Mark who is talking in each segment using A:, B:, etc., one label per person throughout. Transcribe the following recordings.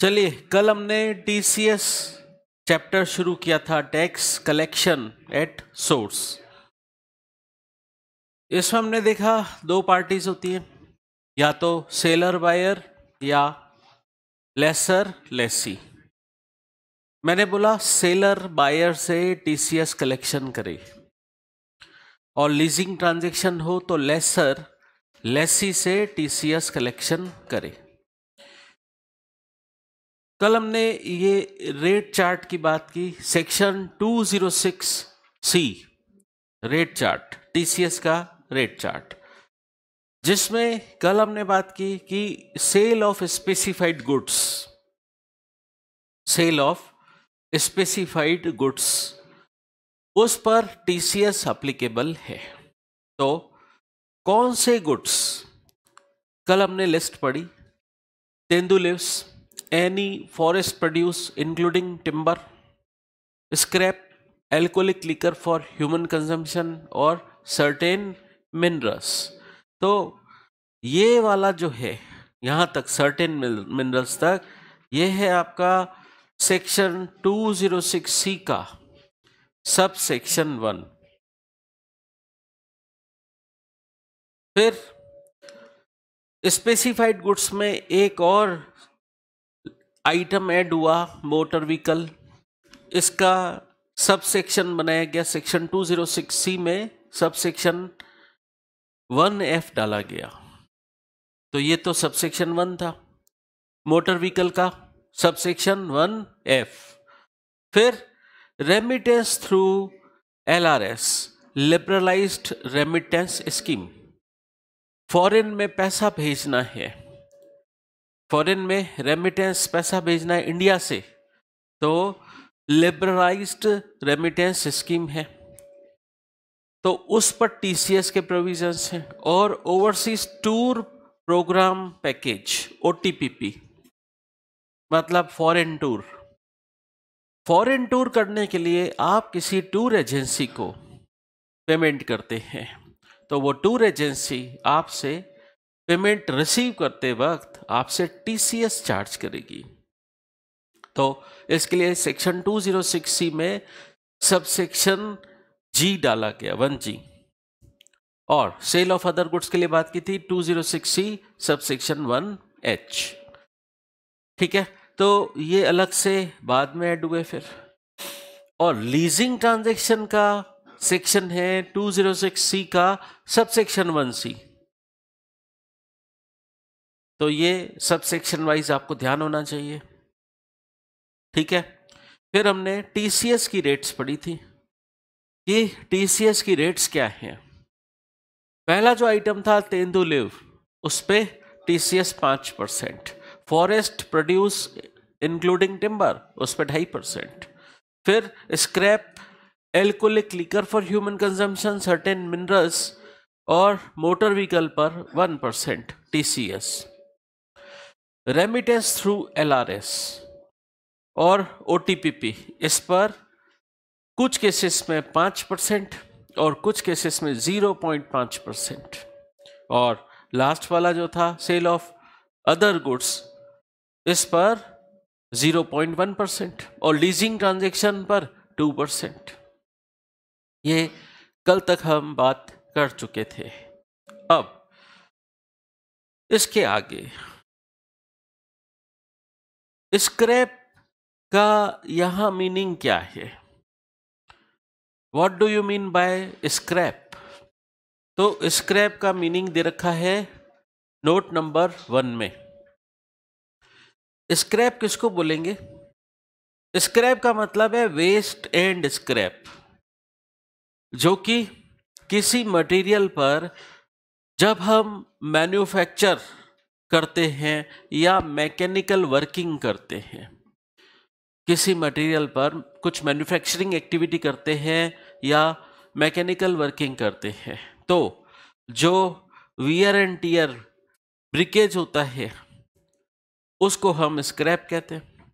A: चलिए कल हमने टीसीएस चैप्टर शुरू किया था टैक्स कलेक्शन एट सोर्स इसमें हमने देखा दो पार्टीज होती हैं या तो सेलर बायर या लेसर लेसी मैंने बोला सेलर बायर से टीसीएस कलेक्शन करे और लीजिंग ट्रांजैक्शन हो तो लेसर लेसी से टीसीएस कलेक्शन करे कल हमने ये रेट चार्ट की बात की section 206 C rate chart TCS का रेट चार्ट जिसमें कल हमने बात की कि sale of specified goods sale of specified goods उस पर टीसीएस अप्लीकेबल है तो कौन से गुड्स कल हमने लिस्ट पढ़ी तेंदुलिवस any forest produce including timber, scrap, alcoholic liquor for human consumption or certain minerals. तो ये वाला जो है यहाँ तक सर्टेन मिनरल्स तक ये है आपका सेक्शन 206 सी का सब सेक्शन वन
B: फिर स्पेसिफाइड
A: गुड्स में एक और आइटम ऐड हुआ मोटर व्हीकल इसका सब सेक्शन बनाया गया सेक्शन 206 सी में सब सेक्शन वन एफ डाला गया तो ये तो सब सेक्शन वन था मोटर व्हीकल का सब सेक्शन वन एफ फिर remittance through L R S liberalised remittance scheme foreign में पैसा भेजना है फॉरेन में रेमिटेंस पैसा भेजना है इंडिया से तो लिबरलाइज्ड रेमिटेंस स्कीम है तो उस पर टीसीएस के प्रोविजंस हैं और ओवरसीज टूर प्रोग्राम पैकेज ओ मतलब फॉरेन टूर फॉरेन टूर करने के लिए आप किसी टूर एजेंसी को पेमेंट करते हैं तो वो टूर एजेंसी आपसे पेमेंट रिसीव करते वक्त आपसे टीसीएस चार्ज करेगी तो इसके लिए सेक्शन 206 सी में सब सेक्शन जी डाला गया वन जी और सेल ऑफ अदर गुड्स के लिए बात की थी 206 C sub section one H ठीक है तो ये अलग से बाद में ऐड हुए फिर और लीजिंग ट्रांजैक्शन का सेक्शन है 206 सी का सब सेक्शन वन सी तो ये सब सेक्शन वाइज आपको ध्यान होना चाहिए ठीक है फिर हमने टीसीएस की रेट्स पढ़ी थी कि टीसीएस की रेट्स क्या हैं पहला जो आइटम था तेंदुलिव उस पर टी सी एस पाँच percent forest produce including timber उस पर ढाई परसेंट फिर scrap alcoholic liquor for human consumption certain minerals और मोटर व्हीकल पर one percent T C S remittance through LRS और ओ इस पर कुछ केसेस में पाँच परसेंट और कुछ केसेस में ज़ीरो पॉइंट पाँच परसेंट और लास्ट वाला जो था सेल ऑफ अदर गुड्स इस पर ज़ीरो पॉइंट वन परसेंट और लीजिंग ट्रांजेक्शन पर टू परसेंट ये कल तक हम बात कर चुके थे अब इसके आगे
B: स्क्रैप का
A: यहां मीनिंग क्या है what do you mean by scrap तो स्क्रैप का मीनिंग दे रखा है नोट नंबर वन में स्क्रैप किसको बोलेंगे स्क्रैप का मतलब है वेस्ट एंड स्क्रैप जो कि किसी मटेरियल पर जब हम मैन्युफैक्चर करते हैं या मैकेनिकल वर्किंग करते हैं किसी मटेरियल पर कुछ मैन्युफैक्चरिंग एक्टिविटी करते हैं या मैकेनिकल वर्किंग करते हैं तो जो वियर एंड टीयर ब्रिकेज होता है उसको हम स्क्रैप कहते हैं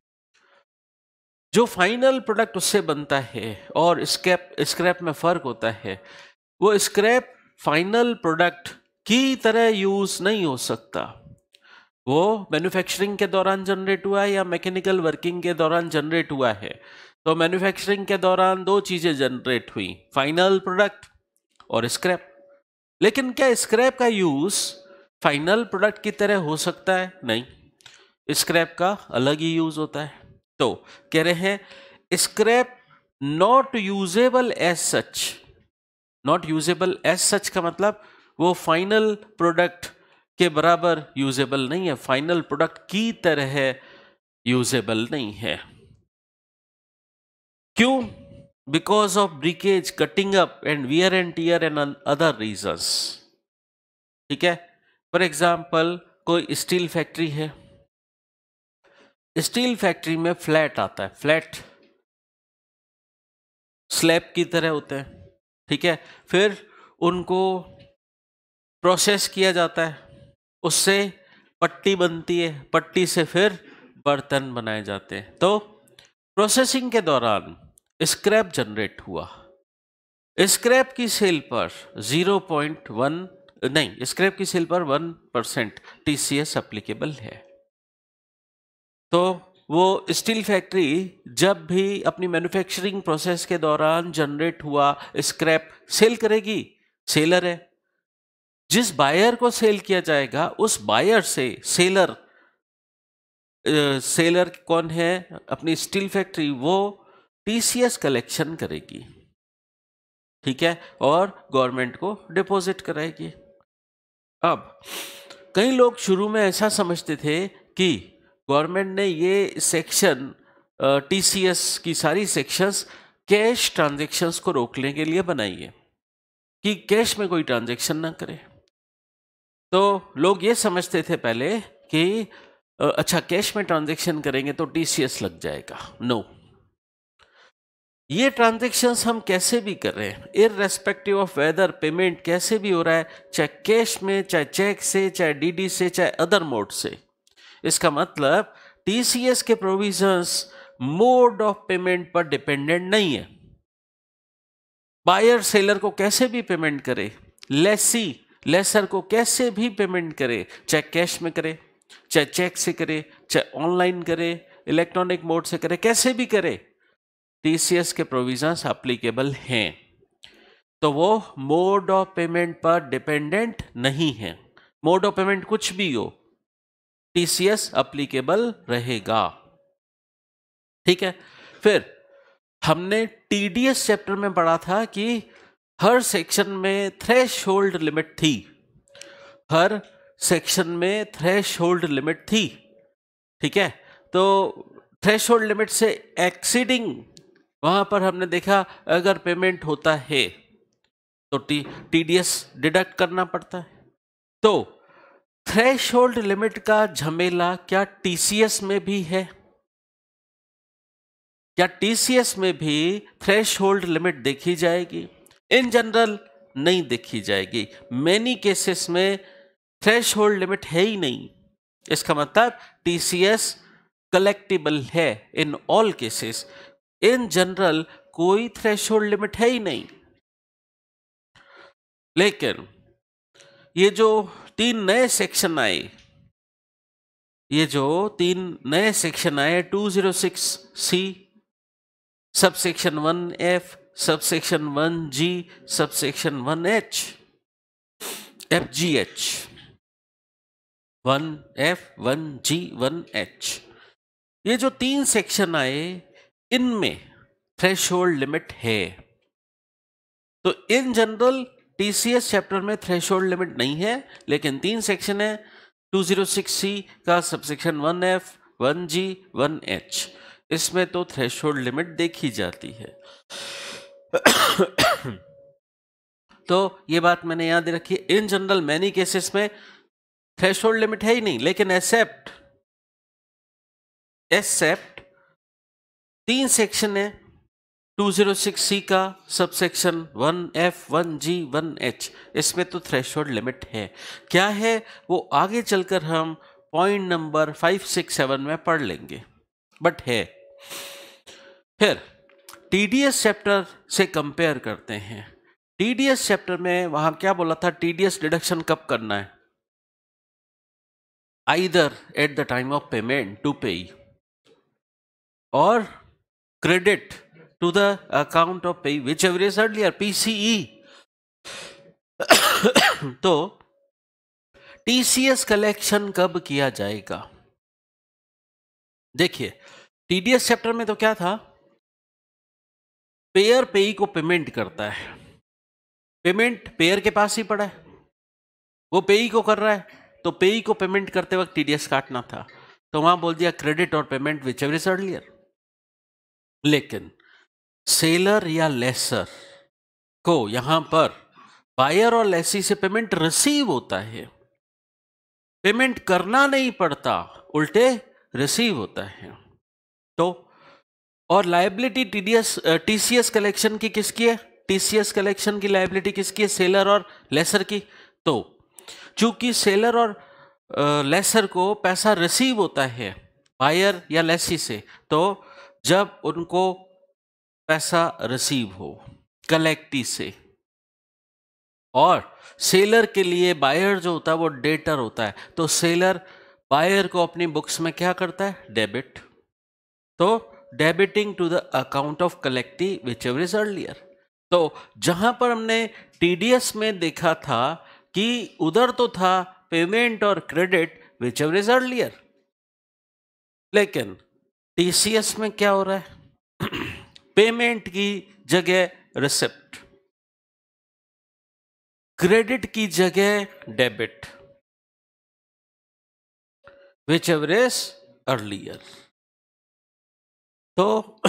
A: जो फाइनल प्रोडक्ट उससे बनता है और स्क्रैप स्क्रैप में फ़र्क होता है वो स्क्रैप फाइनल प्रोडक्ट की तरह यूज़ नहीं हो सकता वो मैन्युफैक्चरिंग के दौरान जनरेट हुआ है या मैकेनिकल वर्किंग के दौरान जनरेट हुआ है तो मैन्युफैक्चरिंग के दौरान दो चीज़ें जनरेट हुई फाइनल प्रोडक्ट और स्क्रैप लेकिन क्या स्क्रैप का यूज़ फाइनल प्रोडक्ट की तरह हो सकता है नहीं स्क्रैप का अलग ही यूज़ होता है तो कह रहे हैं scrap not usable as such not usable as such का मतलब वो फाइनल प्रोडक्ट के बराबर यूजेबल नहीं है फाइनल प्रोडक्ट की तरह यूजेबल नहीं है क्यों because of breakage cutting up and wear and tear and other reason ठीक है फॉर एग्जाम्पल कोई स्टील फैक्ट्री है स्टील फैक्ट्री में फ्लैट आता है फ्लैट स्लैब की तरह होते हैं ठीक है फिर उनको प्रोसेस किया जाता है उससे पट्टी बनती है पट्टी से फिर बर्तन बनाए जाते हैं तो प्रोसेसिंग के दौरान स्क्रैप जनरेट हुआ स्क्रैप की सेल पर 0.1 नहीं स्क्रैप की सेल पर 1 percent T C S applicable है तो वो स्टील फैक्ट्री जब भी अपनी मैन्युफैक्चरिंग प्रोसेस के दौरान जनरेट हुआ स्क्रैप सेल करेगी सेलर है जिस बायर को सेल किया जाएगा उस बायर से सेलर सेलर कौन है अपनी स्टील फैक्ट्री वो टीसीएस कलेक्शन करेगी ठीक है और गवर्नमेंट को डिपॉजिट कराएगी अब कई लोग शुरू में ऐसा समझते थे कि गवर्नमेंट ने ये सेक्शन टीसीएस की सारी सेक्शंस कैश ट्रांजैक्शंस को रोकने के लिए बनाई है कि कैश में कोई ट्रांजैक्शन ना करें तो लोग ये समझते थे पहले कि अच्छा कैश में ट्रांजेक्शन करेंगे तो टीसीएस लग जाएगा नो ये ट्रांजेक्शन हम कैसे भी कर रहे हैं irrespective of whether payment कैसे भी हो रहा है चाहे कैश में चाहे चेक से चाहे डीडी से चाहे अदर मोड से इसका मतलब टीसीएस के प्रोविजंस मोड ऑफ पेमेंट पर डिपेंडेंट नहीं है बायर सेलर को कैसे भी पेमेंट करे लेसी लेसर को कैसे भी पेमेंट करे चाहे कैश में करे चाहे चेक से करे चाहे ऑनलाइन करे इलेक्ट्रॉनिक मोड से करे कैसे भी करे टीसीएस के प्रोविजंस अप्लीकेबल हैं तो वो मोड ऑफ पेमेंट पर डिपेंडेंट नहीं है मोड ऑफ पेमेंट कुछ भी हो टीसीएस अप्लीकेबल रहेगा ठीक है फिर हमने टीडीएस चैप्टर में पढ़ा था कि हर सेक्शन में थ्रेश होल्ड लिमिट थी हर सेक्शन में थ्रेश होल्ड लिमिट थी ठीक है तो थ्रेश होल्ड लिमिट से एक्सीडिंग वहां पर हमने देखा अगर पेमेंट होता है तो T T D S deduct करना पड़ता है तो थ्रेश होल्ड लिमिट का झमेला क्या टी सी एस में भी है क्या टी सी एस में भी थ्रेश होल्ड लिमिट देखी जाएगी इन जनरल नहीं देखी जाएगी मैनी केसेस में थ्रेश होल्ड लिमिट है ही नहीं इसका मतलब टीसीएस कलेक्टिबल है in all cases in general कोई थ्रेश होल्ड लिमिट है ही नहीं लेकिन ये जो तीन नए सेक्शन आए ये जो तीन नए सेक्शन आए 206 C sub section one F sub section one G sub section one H F G H one F one G one H ये जो तीन सेक्शन आए इनमें थ्रेश होल्ड लिमिट है तो इन जनरल टीसीएस चैप्टर में threshold limit नहीं है लेकिन तीन सेक्शन है 206 सी का subsection one F one G one H इसमें तो थ्रेश होल्ड लिमिट देखी जाती है तो ये बात मैंने याद रखी इन जनरल मैनी केसेस में थ्रेश लिमिट है ही नहीं लेकिन एक्सेप्ट एक्सेप्ट तीन सेक्शन है 206 सी का sub section one F one G one H इसमें तो थ्रेश लिमिट है क्या है वो आगे चलकर हम point number five six seven में पढ़ लेंगे बट है फिर टीडीएस चैप्टर से कंपेयर करते हैं टीडीएस चैप्टर में वहां क्या बोला था टीडीएस डिडक्शन कब करना है either at the time of payment to payee और credit to the account of payee which is earlier पीसीई तो टीसीएस कलेक्शन कब किया जाएगा देखिए टीडीएस चैप्टर में तो क्या था पेयर पेई को पेमेंट करता है पेमेंट पेयर के पास ही पड़ा है वो पेई को कर रहा है तो पेई को पेमेंट करते वक्त टीडीएस काटना था तो वहां बोल दिया क्रेडिट और पेमेंट विच एवरी अर्लियर लेकिन सेलर या लेसर को यहां पर बायर और लेसी से पेमेंट रिसीव होता है पेमेंट करना नहीं पड़ता उल्टे रिसीव होता है तो और लाइबिलिटी टीडीएस टीसीएस कलेक्शन की किसकी है टीसीएस कलेक्शन की लाइबिलिटी किसकी है सेलर और लेसर की तो चूंकि सेलर और आ, uh, लेसर को पैसा रिसीव होता है बायर या लेसी से तो जब उनको पैसा रिसीव हो कलेक्टी से और सेलर के लिए बायर जो होता है वो डेटर होता है तो सेलर बायर को अपनी बुक्स में क्या करता है डेबिट तो debiting to the account of collectee whichever is earlier तो जहां पर हमने टीडीएस में देखा था कि उधर तो था पेमेंट और credit whichever is earlier लेकिन टीसीएस में क्या हो रहा है
B: पेमेंट की जगह रिसिप्ट क्रेडिट की जगह डेबिट
A: विच एवरेज अर्लियर तो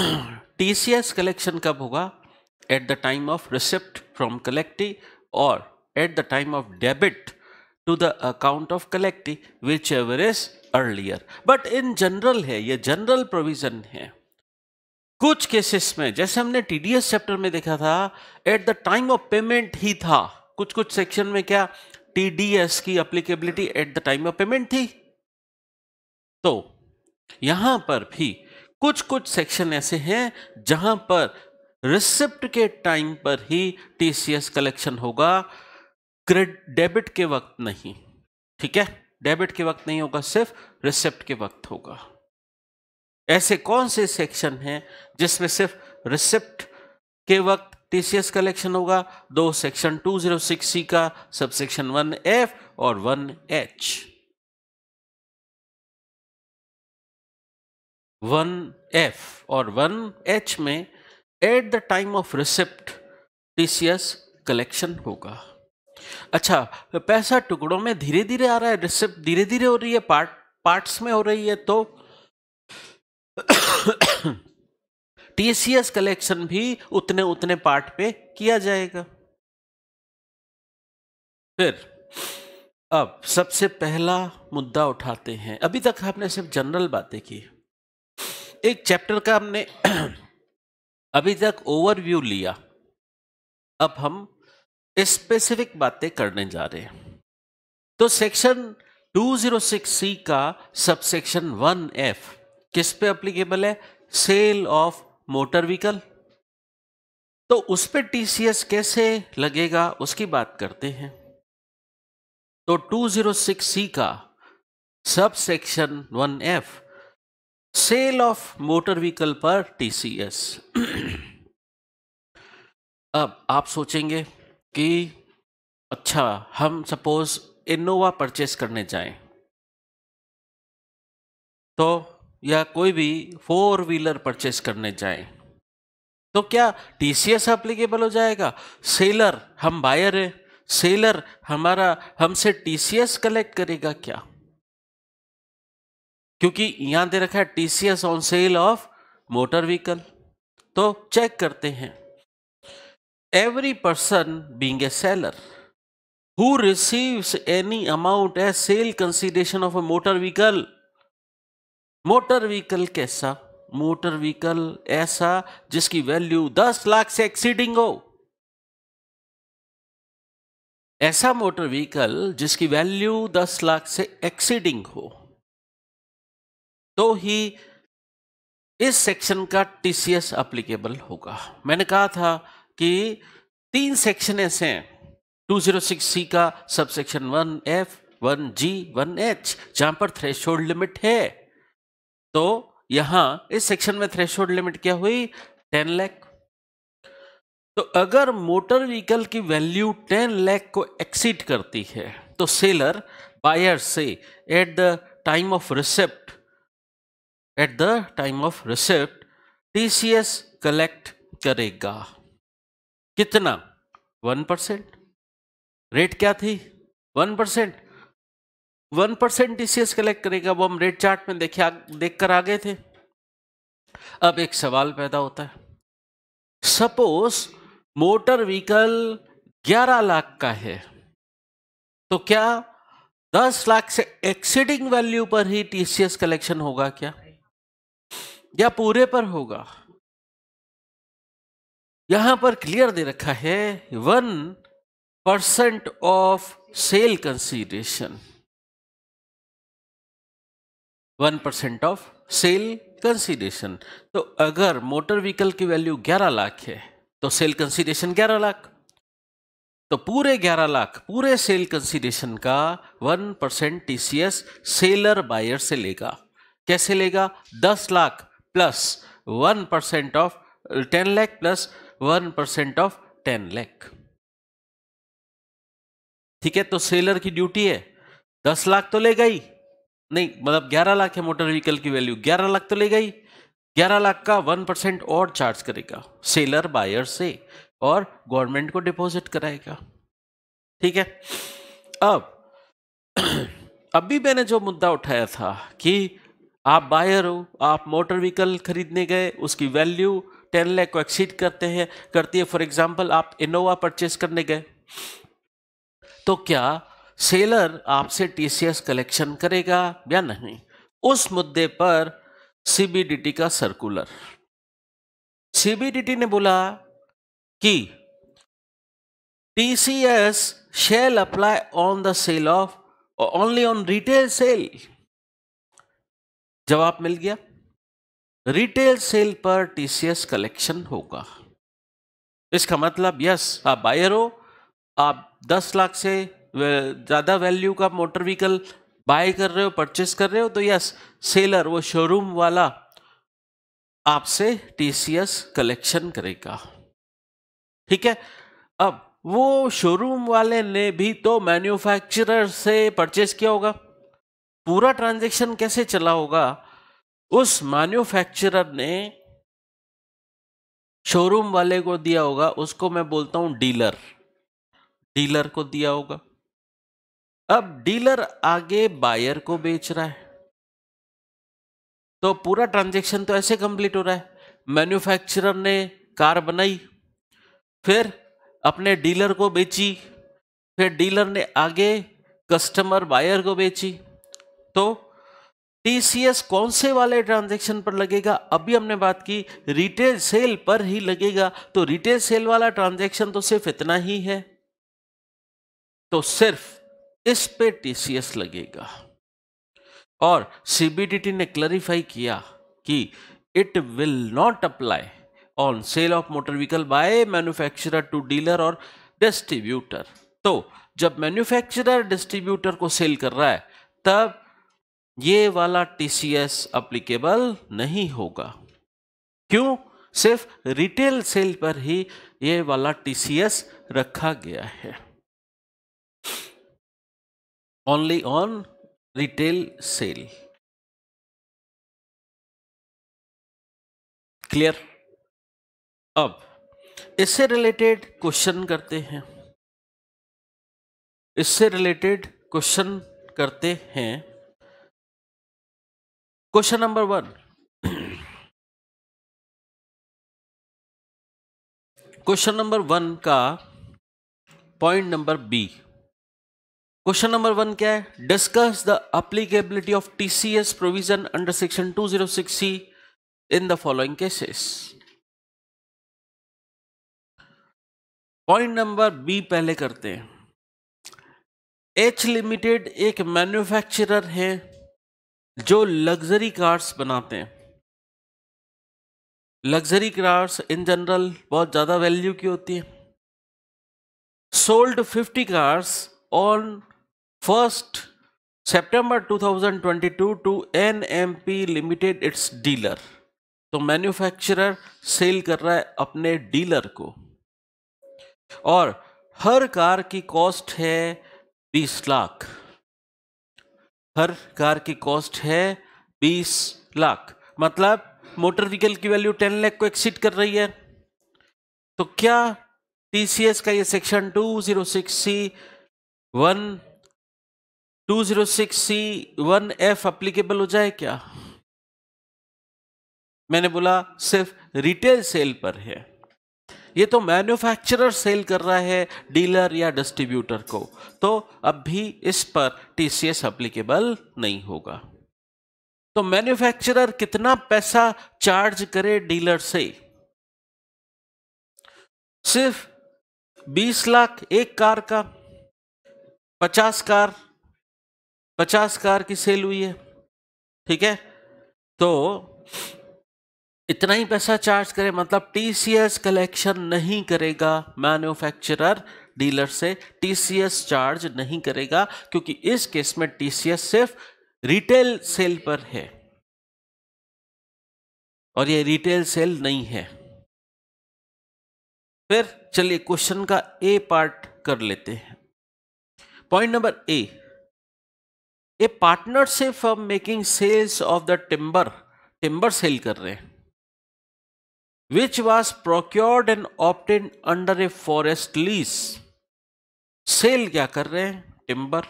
A: टी सी एस कलेक्शन कब होगा at the time of receipt from collectee और at the time of debit to the account of collectee whichever is earlier but in general है ये general provision है कुछ cases में जैसे हमने टीडीएस चैप्टर में देखा था at the time of payment ही था कुछ कुछ सेक्शन में क्या टीडीएस की applicability at the time of payment थी तो यहां पर भी कुछ कुछ सेक्शन ऐसे हैं जहां पर रिसिप्ट के टाइम पर ही टीसीएस कलेक्शन होगा डेबिट के वक्त नहीं ठीक है डेबिट के वक्त नहीं होगा सिर्फ रिसिप्ट के वक्त होगा ऐसे कौन से सेक्शन हैं जिसमें सिर्फ रिसिप्ट के वक्त टीसीएस कलेक्शन होगा दो सेक्शन 206 सी का सब सेक्शन एफ और वन एच वन एफ और वन एच में at the time of receipt TCS collection होगा अच्छा पैसा टुकड़ों में धीरे धीरे आ रहा है रिसिप्ट धीरे धीरे हो रही है पार्ट पार्ट्स में हो रही है तो टीसीएस कलेक्शन भी उतने उतने पार्ट पे किया जाएगा फिर अब सबसे पहला मुद्दा उठाते हैं अभी तक आपने सिर्फ जनरल बातें की एक चैप्टर का हमने अभी तक ओवरव्यू लिया अब हम स्पेसिफिक बातें करने जा रहे हैं तो सेक्शन 206 सी का सबसेक्शन एफ किस पे अप्लीकेबल है सेल ऑफ मोटर व्हीकल तो उस पर टीसीएस कैसे लगेगा उसकी बात करते हैं तो 206 सी का subsection F sale of motor vehicle पर टीसीएस अब आप सोचेंगे कि अच्छा हम सपोज इनोवा परचेस करने जाएं तो या कोई भी फोर व्हीलर परचेस करने जाएं तो क्या टीसीएस एप्लीकेबल हो जाएगा सेलर हम बायर हैं सेलर हमारा हमसे टीसीएस कलेक्ट करेगा क्या क्योंकि यहां दे रखा है TCS on sale of motor vehicle तो चेक करते हैं every person being a seller who receives any amount a sale consideration of a motor vehicle motor vehicle कैसा मोटर व्हीकल ऐसा जिसकी वैल्यू दस लाख से एक्सीडिंग हो ऐसा मोटर व्हीकल जिसकी वैल्यू दस लाख से एक्सीडिंग हो तो ही इस सेक्शन का टीसीएस एप्लीकेबल होगा मैंने कहा था कि तीन सेक्शन ऐसे हैं 206 सी का sub section one F one G one H जहां पर थ्रेश लिमिट है तो यहां इस सेक्शन में थ्रेश लिमिट क्या हुई 10 लाख तो अगर मोटर व्हीकल की वैल्यू 10 लाख को एक्सीड करती है तो सेलर बायर से at the time of receipt at the time of receipt TCS collect करेगा कितना वन परसेंट रेट क्या थी one percent one percent TCS collect करेगा वो हम रेट चार्ट में देखे देख कर आ गए थे अब एक सवाल पैदा होता है सपोज मोटर व्हीकल 11 लाख का है तो क्या 10 लाख से एक्सीडिंग वैल्यू पर ही टीसीएस कलेक्शन होगा क्या या पूरे पर होगा यहां पर क्लियर दे रखा है one percent of sale consideration one percent of sale consideration तो अगर मोटर व्हीकल की वैल्यू ग्यारह लाख है तो सेल कंसीडरेशन ग्यारह लाख तो पूरे ग्यारह लाख पूरे सेल कंसीडरेशन का one percent TCS seller buyer से लेगा कैसे लेगा दस lakh plus one percent of ten lakh plus one percent of ten lakh ठीक है तो सेलर की ड्यूटी है दस लाख तो ले गई नहीं मतलब ग्यारह लाख है मोटर व्हीकल की वैल्यू ग्यारह लाख तो ले गई ग्यारह लाख का वन परसेंट और चार्ज करेगा सेलर बायर से और गवर्नमेंट को डिपॉजिट कराएगा ठीक है अब अभी मैंने जो मुद्दा उठाया था कि आप बायर हो आप मोटर व्हीकल खरीदने गए उसकी वैल्यू टेन लैख को एक्सीड करते हैं करती है फॉर एग्जाम्पल आप इनोवा परचेस करने गए तो क्या सेलर आपसे टीसीएस कलेक्शन करेगा या नहीं उस मुद्दे पर सीबीडीटी का सर्कुलर सीबीडीटी ने बोला कि TCS shall apply on the sale of only on retail sale जवाब मिल गया रिटेल सेल पर टीसीएस कलेक्शन होगा इसका मतलब यस आप बायर हो आप 10 लाख से ज़्यादा वैल्यू का मोटर व्हीकल बाय कर रहे हो परचेस कर रहे हो तो यस सेलर वो शोरूम वाला आपसे टीसीएस कलेक्शन करेगा ठीक है अब वो शोरूम वाले ने भी तो मैन्युफैक्चरर से परचेस किया होगा पूरा ट्रांजैक्शन कैसे चला होगा उस मैन्युफैक्चरर ने शोरूम वाले को दिया होगा उसको मैं बोलता हूं डीलर डीलर को दिया होगा अब डीलर आगे बायर को बेच रहा है तो पूरा ट्रांजैक्शन तो ऐसे कंप्लीट हो रहा है मैन्युफैक्चरर ने कार बनाई फिर अपने डीलर को बेची फिर डीलर ने आगे कस्टमर बायर को बेची तो TCS कौन से वाले ट्रांजेक्शन पर लगेगा अभी हमने बात की रिटेल सेल पर ही लगेगा तो रिटेल सेल वाला ट्रांजेक्शन तो सिर्फ इतना ही है तो सिर्फ इस पे टीसीएस लगेगा और CBDT ने क्लरिफाई किया कि it will not apply on sale of motor vehicle by manufacturer to dealer और डिस्ट्रीब्यूटर तो जब मैन्युफैक्चरर डिस्ट्रीब्यूटर को सेल कर रहा है तब ये वाला टीसीएस अप्लीकेबल नहीं होगा क्यों सिर्फ रिटेल सेल पर ही ये वाला टीसीएस रखा गया है only on retail sale
B: clear अब इससे रिलेटेड क्वेश्चन करते हैं इससे रिलेटेड क्वेश्चन करते हैं question number one
A: question number one का point number B question number one क्या है discuss the applicability of TCS provision under section two zero C in the following cases point number B पहले करते
B: हैं H limited एक manufacturer है
A: जो luxury cars बनाते हैं लग्जरी कार्स इन जनरल बहुत ज़्यादा वैल्यू की होती है sold 50 cars on first September 2022 to NMP limited its dealer तो मैन्युफैक्चरर सेल कर रहा है अपने डीलर को और हर कार की कॉस्ट है बीस लाख हर कार की कॉस्ट है बीस लाख मतलब मोटर व्हीकल की वैल्यू टेन लाख को एक्सीड कर रही है तो क्या टीसीएस का ये section two zero six C one two zero six C one F applicable हो जाए क्या मैंने बोला सिर्फ रिटेल सेल पर है ये तो मैन्युफैक्चरर सेल कर रहा है डीलर या डिस्ट्रीब्यूटर को तो अब भी इस पर टीसीएस अप्लीकेबल नहीं होगा तो मैन्युफैक्चरर कितना पैसा चार्ज करे डीलर से सिर्फ 20 लाख एक कार का 50 कार 50 कार की सेल हुई है ठीक है तो इतना ही पैसा चार्ज करे मतलब टीसीएस कलेक्शन नहीं करेगा मैन्युफैक्चरर डीलर से टीसीएस चार्ज नहीं करेगा क्योंकि इस केस में टीसीएस सिर्फ रिटेल सेल पर है और ये रिटेल सेल नहीं है
B: फिर चलिए क्वेश्चन का ए पार्ट कर लेते हैं
A: point number A A partnership for making sales of the timber timber sale कर रहे हैं which was procured and obtained under a forest lease sale क्या कर रहे हैं टिम्बर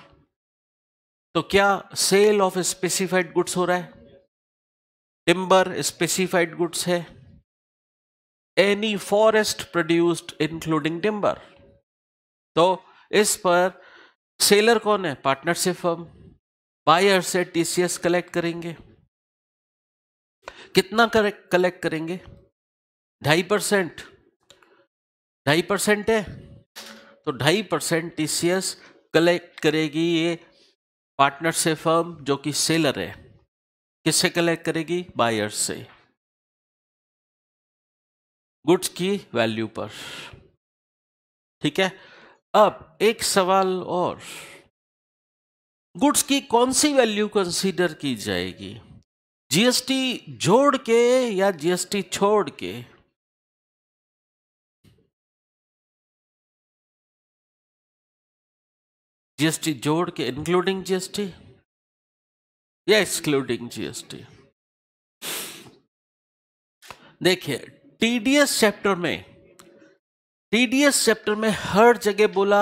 A: तो क्या सेल ऑफ स्पेसिफाइड गुड्स हो रहा है टिम्बर स्पेसिफाइड गुड्स है any forest produced including timber तो इस पर सेलर कौन है पार्टनरशिप फर्म बायर से टीसीएस कलेक्ट करेंगे कितना कलेक्ट करेंगे ढाई परसेंट ढाई परसेंट है तो ढाई परसेंट टी कलेक्ट करेगी ये पार्टनर से फर्म जो कि सेलर है किससे कलेक्ट करेगी बायर्स से गुड्स की वैल्यू पर ठीक है अब एक सवाल और गुड्स की कौन सी वैल्यू कंसीडर की जाएगी जीएसटी जोड़ के या जीएसटी छोड़ के
B: जीएसटी जोड़ के इंक्लूडिंग जीएसटी या
A: एक्सक्लूडिंग जीएसटी देखिए टीडीएस चैप्टर में टीडीएस चैप्टर में हर जगह बोला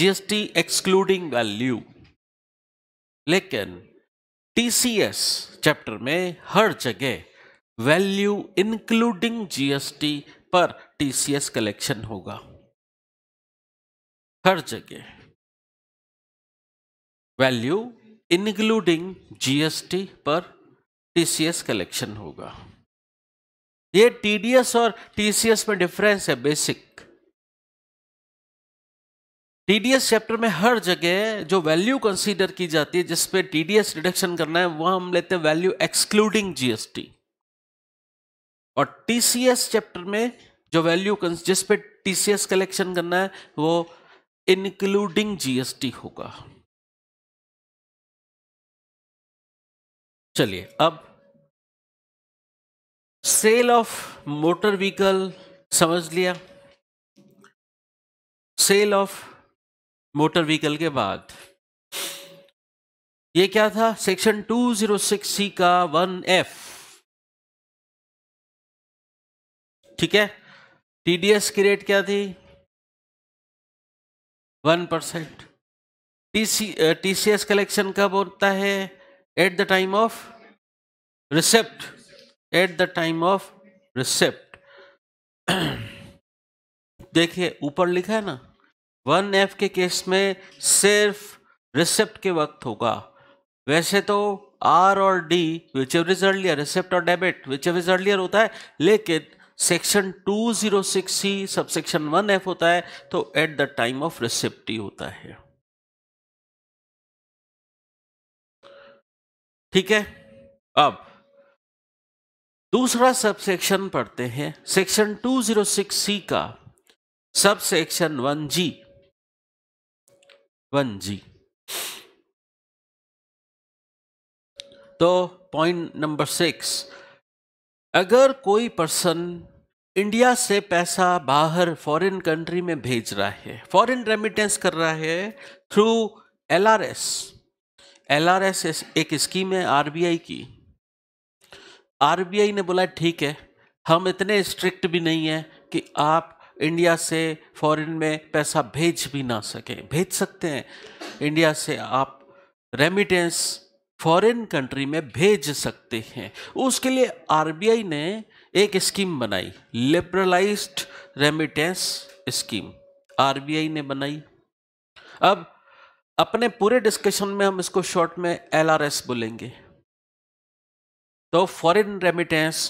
A: जीएसटी एक्सक्लूडिंग वैल्यू लेकिन टीसीएस चैप्टर में हर जगह वैल्यू इंक्लूडिंग जीएसटी पर टीसीएस कलेक्शन होगा हर जगह
B: वैल्यू इंक्लूडिंग जीएसटी पर टीसीएस कलेक्शन होगा ये टीडीएस और
A: टीसीएस में डिफरेंस है बेसिक टीडीएस चैप्टर में हर जगह जो वैल्यू कंसीडर की जाती है जिसपे टीडीएस रिडक्शन करना है वह हम लेते हैं वैल्यू एक्सक्लूडिंग जीएसटी और टीसीएस चैप्टर में जो वैल्यू जिसपे टीसीएस कलेक्शन करना है वो इंक्लूडिंग
B: जीएसटी होगा चलिए अब सेल ऑफ मोटर व्हीकल
A: समझ लिया सेल ऑफ मोटर व्हीकल के बाद ये क्या था सेक्शन 206
B: सी का एफ ठीक
A: है टीडीएस की रेट क्या थी one percent TC TCS collection कब होता है at the time of recept at the time of recept देखिए ऊपर लिखा है ना वन एफ के केस में सिर्फ रिसेप्ट के वक्त होगा वैसे तो आर और D whichever is earlier receipt और debit whichever is earlier होता है लेकिन section two zero six C sub section one F होता है तो at the time of receipt ही होता
B: है ठीक है
A: अब दूसरा सब सेक्शन पढ़ते हैं सेक्शन 206 सी का sub section one G
B: one G तो
A: पॉइंट नंबर सिक्स अगर कोई पर्सन इंडिया से पैसा बाहर फॉरेन कंट्री में भेज रहा है फॉरेन रेमिटेंस कर रहा है through LRS L R S S एक स्कीम है आर बी आई की आर बी आई ने बोला ठीक है हम इतने स्ट्रिक्ट भी नहीं हैं कि आप इंडिया से फॉरेन में पैसा भेज भी ना सकें भेज सकते हैं इंडिया से आप रेमिटेंस फॉरेन कंट्री में भेज सकते हैं उसके लिए आरबीआई ने एक स्कीम बनाई लिबरलाइज्ड रेमिटेंस स्कीम आरबीआई ने बनाई अब अपने पूरे डिस्कशन में हम इसको शॉर्ट में एल बोलेंगे तो फॉरेन रेमिटेंस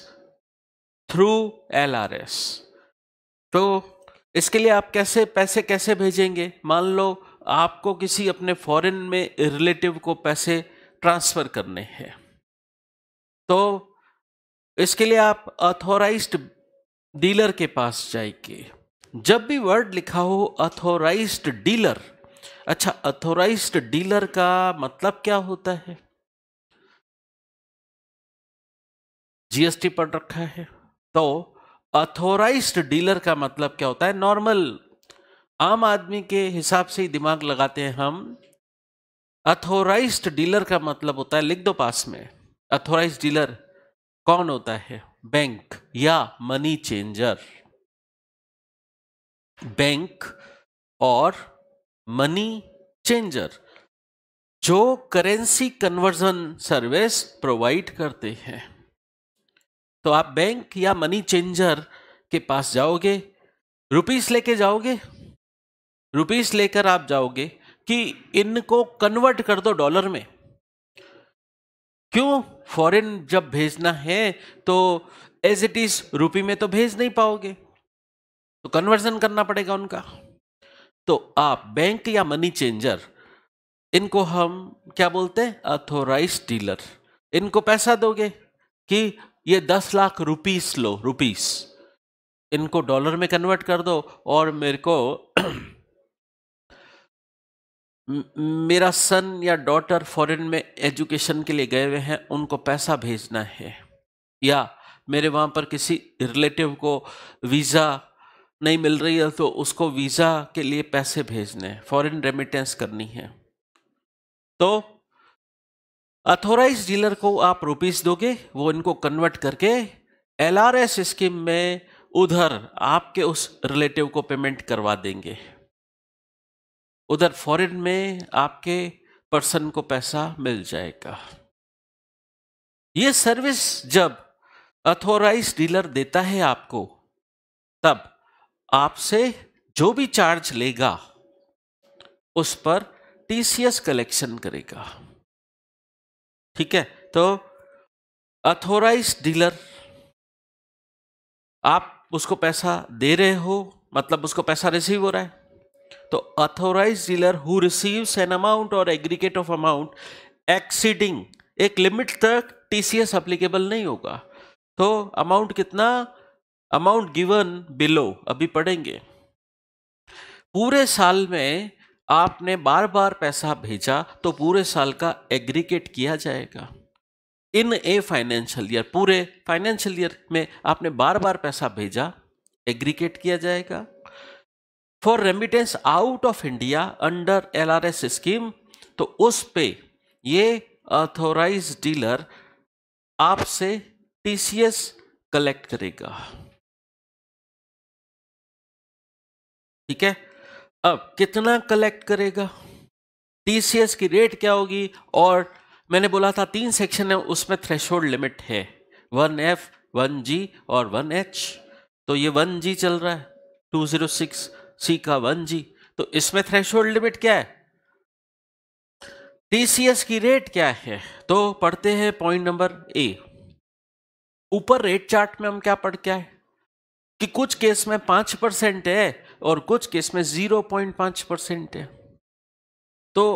A: थ्रू एल तो इसके लिए आप कैसे पैसे कैसे भेजेंगे मान लो आपको किसी अपने फॉरेन में रिलेटिव को पैसे ट्रांसफ़र करने हैं तो इसके लिए आप अथोराइज डीलर के पास जाएंगे जब भी वर्ड लिखा हो अथोराइज डीलर अच्छा अथोराइज्ड डीलर का मतलब क्या होता है जीएसटी पढ़ रखा है तो अथोराइज्ड डीलर का मतलब क्या होता है नॉर्मल आम आदमी के हिसाब से ही दिमाग लगाते हैं हम अथोराइज्ड डीलर का मतलब होता है लिख दो पास में अथोराइज डीलर कौन होता है बैंक या मनी चेंजर बैंक और मनी चेंजर जो करेंसी कन्वर्जन सर्विस प्रोवाइड करते हैं तो आप बैंक या मनी चेंजर के पास जाओगे रुपीस लेके जाओगे रुपीस लेकर आप जाओगे कि इनको कन्वर्ट कर दो डॉलर में क्यों फॉरेन जब भेजना है तो एज इट इज रुपी में तो भेज नहीं पाओगे तो कन्वर्जन करना पड़ेगा उनका तो आप बैंक या मनी चेंजर इनको हम क्या बोलते हैं अथोराइज डीलर इनको पैसा दोगे कि ये दस लाख रुपीस लो रुपीस इनको डॉलर में कन्वर्ट कर दो और मेरे को मेरा सन या डॉटर फॉरेन में एजुकेशन के लिए गए हुए हैं उनको पैसा भेजना है या मेरे वहाँ पर किसी रिलेटिव को वीज़ा नहीं मिल रही है तो उसको वीज़ा के लिए पैसे भेजने फॉरेन रेमिटेंस करनी है तो अथोराइज डीलर को आप रुपीस दोगे वो इनको कन्वर्ट करके एल स्कीम में उधर आपके उस रिलेटिव को पेमेंट करवा देंगे उधर फॉरेन में आपके पर्सन को पैसा मिल जाएगा ये सर्विस जब अथोराइज डीलर देता है आपको तब आपसे जो भी चार्ज लेगा उस पर टीसीएस कलेक्शन करेगा ठीक है तो अथोराइज डीलर आप उसको पैसा दे रहे हो मतलब उसको पैसा रिसीव हो रहा है तो authorise dealer who receives an amount और एग्रीगेट ऑफ अमाउंट एक्सीडिंग एक लिमिट तक टीसीएस अप्लीकेबल नहीं होगा तो अमाउंट कितना अमाउंट गिवन बिलो अभी पढ़ेंगे पूरे साल में आपने बार बार पैसा भेजा तो पूरे साल का एग्रीगेट किया जाएगा इन ए फाइनेंशियल ईयर पूरे फाइनेंशियल ईयर में आपने बार बार पैसा भेजा एग्रीगेट किया जाएगा for remittance out of India under L R S scheme तो उस पे ये अथोराइज डीलर आपसे टी सी एस कलेक्ट करेगा ठीक है अब कितना कलेक्ट करेगा टीसीएस की रेट क्या होगी और मैंने बोला था तीन सेक्शन है उसमें थ्रेशोल्ड लिमिट है वन एफ वन जी और वन एच तो ये वन जी चल रहा है टू जीरो सिक्स सी का वन जी तो इसमें थ्रेशोल्ड लिमिट क्या है टीसीएस की रेट क्या है तो पढ़ते हैं पॉइंट नंबर ए ऊपर रेट चार्ट में हम क्या पढ़ क्या है कि कुछ केस में पांच परसेंट है और कुछ केस में 0.5 परसेंट है तो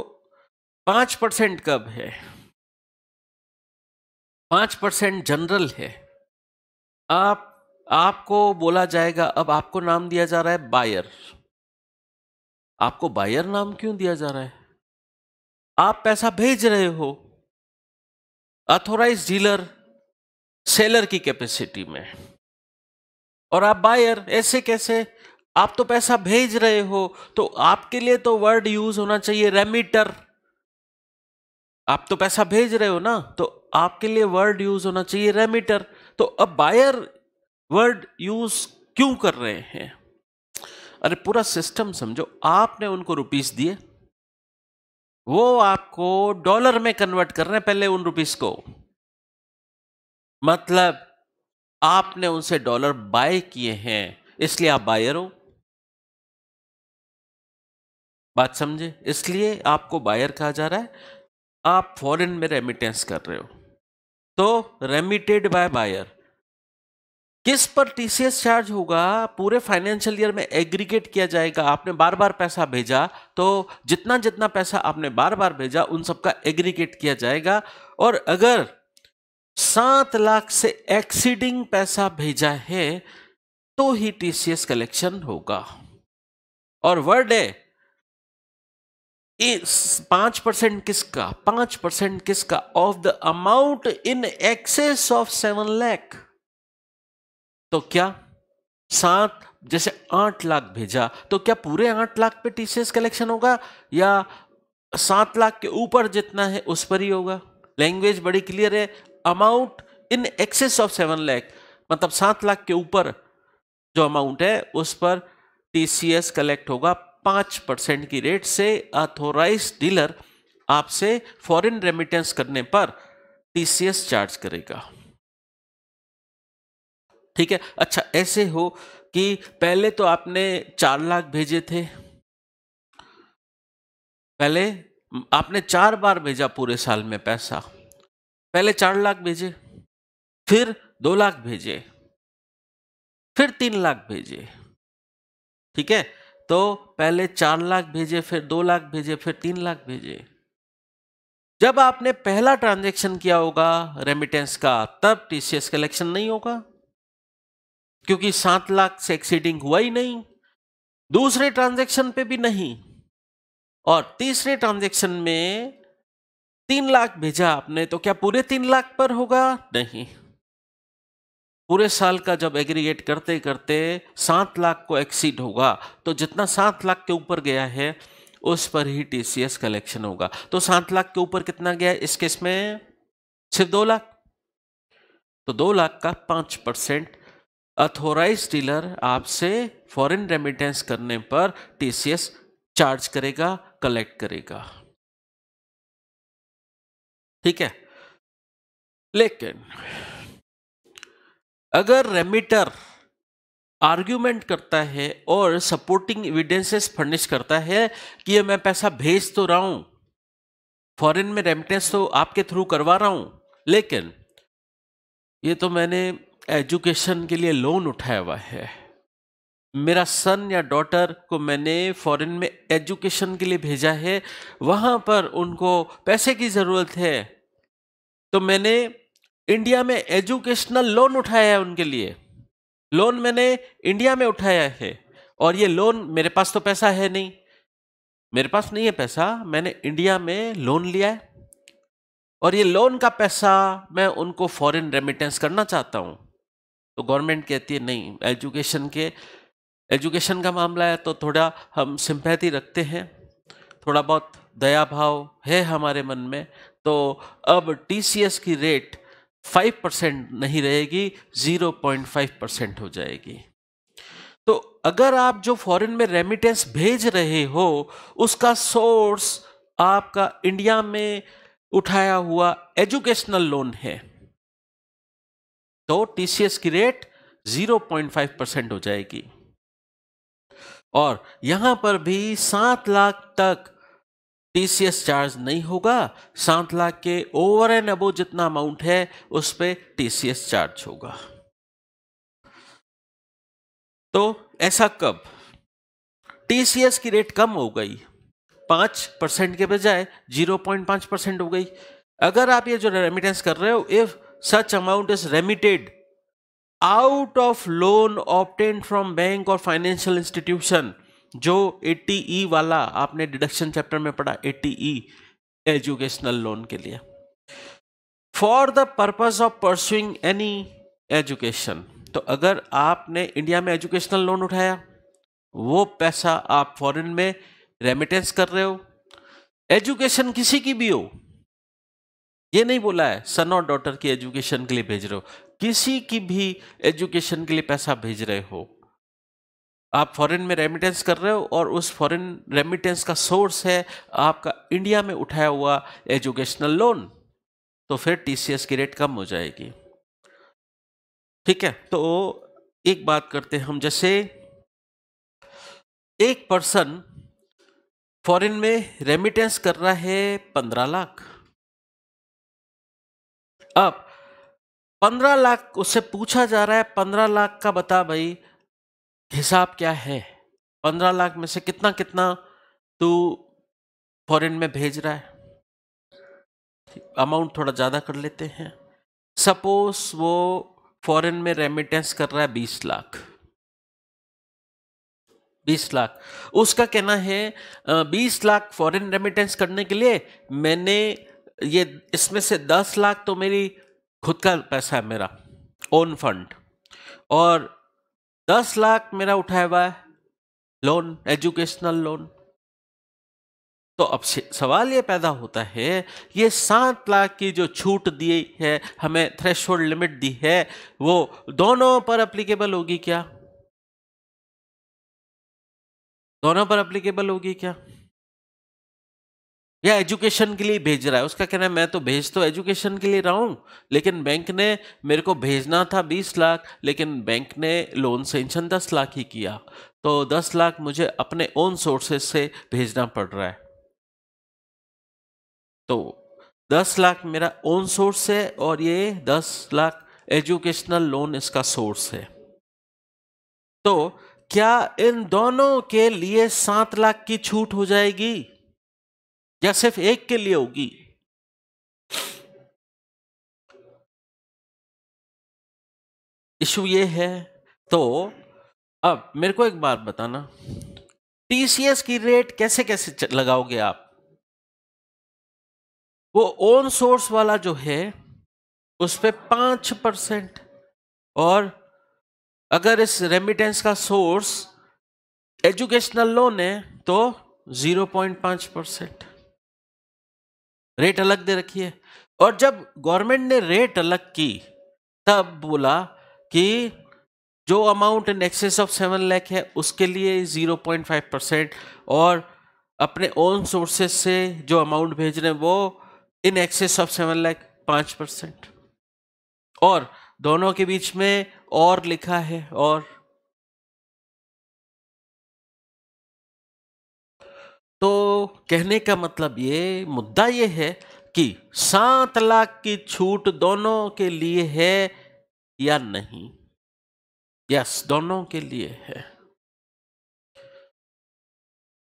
A: पांच परसेंट कब है पांच परसेंट जनरल है आप आपको बोला जाएगा अब आपको नाम दिया जा रहा है बायर आपको बायर नाम क्यों दिया जा रहा है आप पैसा भेज रहे हो अथोराइज डीलर सेलर की कैपेसिटी में और आप बायर ऐसे कैसे आप तो पैसा भेज रहे हो तो आपके लिए तो वर्ड यूज होना चाहिए रेमिटर आप तो पैसा भेज रहे हो ना तो आपके लिए वर्ड यूज होना चाहिए रेमिटर तो अब बायर वर्ड यूज क्यों कर रहे हैं अरे पूरा सिस्टम समझो आपने उनको रुपीस दिए वो आपको डॉलर में कन्वर्ट कर रहे हैं पहले उन रुपीस को मतलब आपने उनसे डॉलर बाय किए हैं इसलिए आप बायर हो बात समझे इसलिए आपको बायर कहा जा रहा है आप फॉरेन में रेमिटेंस कर रहे हो तो रेमिटेड बाय बायर किस पर टीसीएस चार्ज होगा पूरे फाइनेंशियल ईयर में एग्रीगेट किया जाएगा आपने बार बार पैसा भेजा तो जितना जितना पैसा आपने बार बार भेजा उन सबका एग्रीगेट किया जाएगा और अगर सात लाख से एक्सीडिंग पैसा भेजा है तो ही टीसीएस कलेक्शन होगा और वर्ड है पांच परसेंट किसका पांच परसेंट किसका of the amount in excess of seven lakh तो क्या सात जैसे आठ लाख भेजा तो क्या पूरे आठ लाख पे टीसीएस कलेक्शन होगा या सात लाख के ऊपर जितना है उस पर ही होगा लैंग्वेज बड़ी क्लियर है amount in excess of seven lakh मतलब सात लाख के ऊपर जो अमाउंट है उस पर टीसीएस कलेक्ट होगा पाँच परसेंट की रेट से अथोराइज डीलर आपसे फॉरेन रेमिटेंस करने पर टीसीएस चार्ज करेगा ठीक है अच्छा ऐसे हो कि पहले तो आपने चार लाख भेजे थे पहले आपने चार बार भेजा पूरे साल में पैसा पहले चार लाख भेजे फिर दो लाख भेजे फिर तीन लाख भेजे ठीक है तो पहले चार लाख भेजे फिर दो लाख भेजे फिर तीन लाख भेजे जब आपने पहला ट्रांजैक्शन किया होगा रेमिटेंस का तब टीसीएस कलेक्शन नहीं होगा क्योंकि सात लाख से एक्सीडिंग हुआ ही नहीं दूसरे ट्रांजैक्शन पे भी नहीं और तीसरे ट्रांजैक्शन में तीन लाख भेजा आपने तो क्या पूरे तीन लाख पर होगा नहीं पूरे साल का जब एग्रीगेट करते करते सात लाख को एक्सीड होगा तो जितना सात लाख के ऊपर गया है उस पर ही टीसीएस कलेक्शन होगा तो सात लाख के ऊपर कितना गया इस केस में सिर्फ दो लाख तो दो लाख का पांच परसेंट अथोराइज डीलर आपसे फॉरेन रेमिटेंस करने पर टीसीएस चार्ज करेगा कलेक्ट करेगा ठीक है लेकिन अगर रेमिटर आर्ग्यूमेंट करता है और सपोर्टिंग एविडेंसेस फर्निश करता है कि ये मैं पैसा भेज तो रहा हूं फॉरेन में रेमिटेंस तो आपके थ्रू करवा रहा हूं लेकिन ये तो मैंने एजुकेशन के लिए लोन उठाया हुआ है मेरा सन या डॉटर को मैंने फॉरेन में एजुकेशन के लिए भेजा है वहाँ पर उनको पैसे की ज़रूरत है तो मैंने इंडिया में एजुकेशनल लोन उठाया है उनके लिए लोन मैंने इंडिया में उठाया है और ये लोन मेरे पास तो पैसा है नहीं मेरे पास नहीं है पैसा मैंने इंडिया में लोन लिया है और ये लोन का पैसा मैं उनको फॉरेन रेमिटेंस करना चाहता हूँ तो गवर्नमेंट कहती है नहीं एजुकेशन के एजुकेशन का मामला है तो थोड़ा हम सिंपैथी रखते हैं थोड़ा बहुत दया भाव है हमारे मन में तो अब टीसीएस की रेट फाइव परसेंट नहीं रहेगी ज़ीरो पॉइंट फाइव परसेंट हो जाएगी तो अगर आप जो फॉरेन में रेमिटेंस भेज रहे हो उसका सोर्स आपका इंडिया में उठाया हुआ एजुकेशनल लोन है तो टीसीएस की rate zero point five percent हो जाएगी और यहां पर भी सात लाख तक टीसीएस चार्ज नहीं होगा सात लाख के ओवर एंड अबो जितना अमाउंट है उस पर टीसीएस चार्ज होगा तो ऐसा कब टीसीएस की रेट कम हो गई पांच परसेंट के बजाय जीरो पॉइंट पांच परसेंट हो गई अगर आप ये जो रेमिटेंस कर रहे हो if such amount is remitted out of loan obtained from bank और फाइनेंशियल इंस्टीट्यूशन जो ए ई e वाला आपने डिडक्शन चैप्टर में पढ़ा ए ई एजुकेशनल लोन के लिए for the purpose of pursuing any education तो अगर आपने इंडिया में एजुकेशनल लोन उठाया वो पैसा आप फॉरेन में रेमिटेंस कर रहे हो एजुकेशन किसी की भी हो ये नहीं बोला है सन और डॉटर की एजुकेशन के लिए भेज रहे हो किसी की भी एजुकेशन के लिए पैसा भेज रहे हो आप फॉरेन में रेमिटेंस कर रहे हो और उस फॉरेन रेमिटेंस का सोर्स है आपका इंडिया में उठाया हुआ एजुकेशनल लोन तो फिर टीसीएस की रेट कम हो जाएगी ठीक है तो एक बात करते हैं हम जैसे एक पर्सन फॉरेन में रेमिटेंस कर रहा है पंद्रह लाख अब पंद्रह लाख उससे पूछा जा रहा है पंद्रह लाख का बता भाई हिसाब क्या है पंद्रह लाख में से कितना कितना तू फॉरेन में भेज रहा है अमाउंट थोड़ा ज़्यादा कर लेते हैं सपोज वो फॉरेन में रेमिटेंस कर रहा है बीस लाख बीस लाख उसका कहना है बीस लाख फॉरेन रेमिटेंस करने के लिए मैंने ये इसमें से दस लाख तो मेरी खुद का पैसा है मेरा ओन फंड और दस लाख मेरा उठाया हुआ है लोन एजुकेशनल लोन तो अब सवाल ये पैदा होता है ये सात लाख की जो छूट दी है हमें थ्रेश लिमिट दी है वो दोनों पर अप्लीकेबल होगी क्या
B: दोनों पर अप्लीकेबल होगी क्या
A: या एजुकेशन के लिए भेज रहा है उसका कहना है मैं तो भेज तो एजुकेशन के लिए रहा हूँ लेकिन बैंक ने मेरे को भेजना था बीस लाख लेकिन बैंक ने लोन सेंशन दस लाख ही किया तो दस लाख मुझे अपने ओन सोर्सेस से भेजना पड़ रहा है तो दस लाख मेरा ओन सोर्स है और ये दस लाख एजुकेशनल लोन इसका सोर्स है तो क्या इन दोनों के लिए सात लाख की छूट हो जाएगी या सिर्फ एक के लिए होगी इशू ये है तो अब मेरे को एक बात बताना टीसीएस की रेट कैसे कैसे लगाओगे आप वो ओन सोर्स वाला जो है उस पर पांच परसेंट और अगर इस रेमिटेंस का सोर्स एजुकेशनल लोन है तो ज़ीरो पॉइंट पांच परसेंट रेट अलग दे रखी है और जब गवर्नमेंट ने रेट अलग की तब बोला कि जो amount in excess of seven lakh है उसके लिए ज़ीरो पॉइंट फाइव परसेंट और अपने ओन सोर्सेस से जो अमाउंट भेज रहे हैं वो in excess of seven lakh पाँच परसेंट और दोनों के बीच में और लिखा है और
B: तो कहने का
A: मतलब ये मुद्दा ये है कि सात लाख की छूट दोनों के लिए है या नहीं यस दोनों के लिए है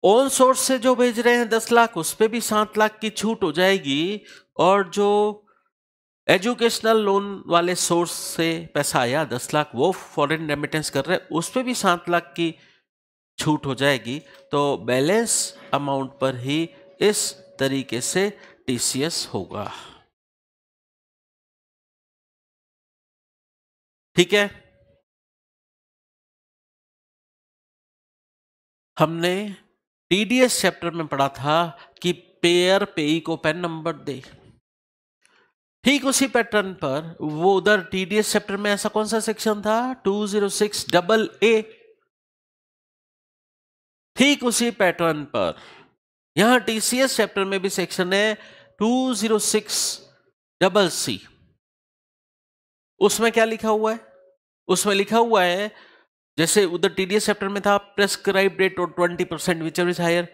A: ओन सोर्स से जो भेज रहे हैं दस लाख उस पर भी सात लाख की छूट हो जाएगी और जो एजुकेशनल लोन वाले सोर्स से पैसा आया दस लाख वो फॉरेन रेमिटेंस कर रहे हैं उस पर भी सात लाख की छूट हो जाएगी तो बैलेंस अमाउंट पर ही इस तरीके से टीसीएस होगा ठीक है हमने टीडीएस चैप्टर में पढ़ा था कि पेयर पेई को पेन नंबर दे ठीक उसी पैटर्न पर वो उधर टीडीएस चैप्टर में ऐसा कौन सा सेक्शन था two zero six double A ठीक उसी पैटर्न पर यहां टीसीएस चैप्टर में भी सेक्शन है 206 डबल सी उसमें क्या लिखा हुआ है उसमें लिखा हुआ है जैसे उधर टीडीएस चैप्टर में था प्रेस्क्राइब रेट और twenty percent whichever is higher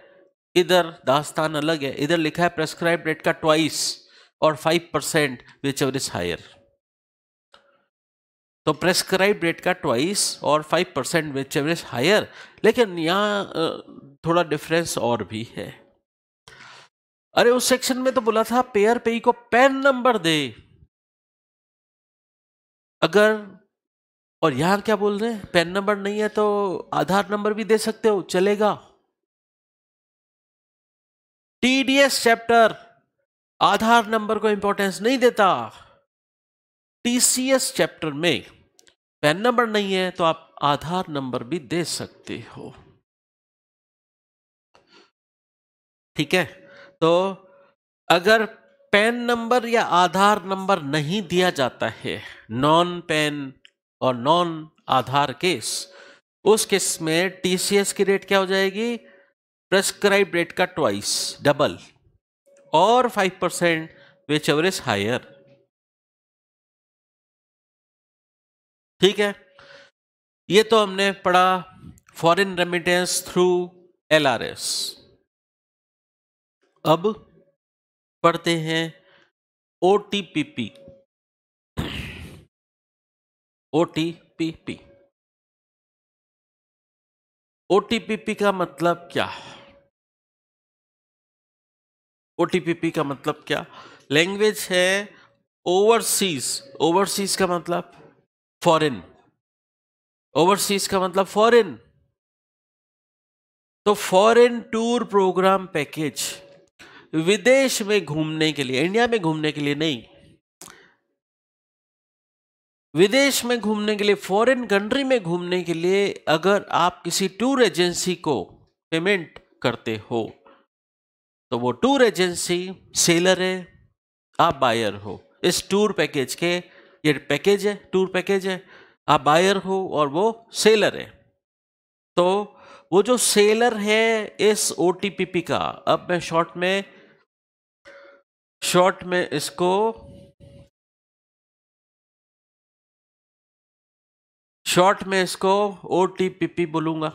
A: इधर दास्तान अलग है इधर लिखा है प्रेस्क्राइब रेट का ट्वाइस और five percent whichever is higher तो प्रेस्क्राइब रेट का ट्वाइस और five percent which ever is higher लेकिन यहाँ थोड़ा डिफरेंस और भी है अरे उस सेक्शन में तो बोला था पेयर पे को पैन नंबर दे अगर और यहां क्या बोल रहे हैं पैन नंबर नहीं है तो आधार नंबर भी दे सकते हो चलेगा टीडीएस चैप्टर आधार नंबर को इंपॉर्टेंस नहीं देता टीसीएस चैप्टर में पैन नंबर नहीं है तो आप आधार नंबर भी दे सकते हो ठीक है तो अगर पैन नंबर या आधार नंबर नहीं दिया जाता है नॉन पैन और नॉन आधार केस उस केस में टीसीएस की रेट क्या हो जाएगी प्रेस्क्राइब रेट का ट्वाइस डबल और five percent which ever is higher
B: ठीक है ये तो हमने पढ़ा फॉरेन रेमिटेंस थ्रू एलआरएस अब पढ़ते हैं O T P P O T P P O T P P का मतलब क्या
A: ओ टी पी पी का मतलब क्या लैंग्वेज है ओवरसीज ओवरसीज का मतलब फॉरेन ओवरसीज का मतलब फॉरेन तो फॉरेन टूर प्रोग्राम पैकेज विदेश में घूमने के लिए इंडिया में घूमने के लिए नहीं विदेश में घूमने के लिए फॉरेन कंट्री में घूमने के लिए अगर आप किसी टूर एजेंसी को पेमेंट करते हो तो वो टूर एजेंसी सेलर है आप बायर हो इस टूर पैकेज के ये पैकेज है टूर पैकेज है आप बायर हो और वो सेलर है तो वो जो सेलर है इस ओ का अब मैं शॉर्ट में शॉर्ट में इसको शॉर्ट में इसको ओ बोलूंगा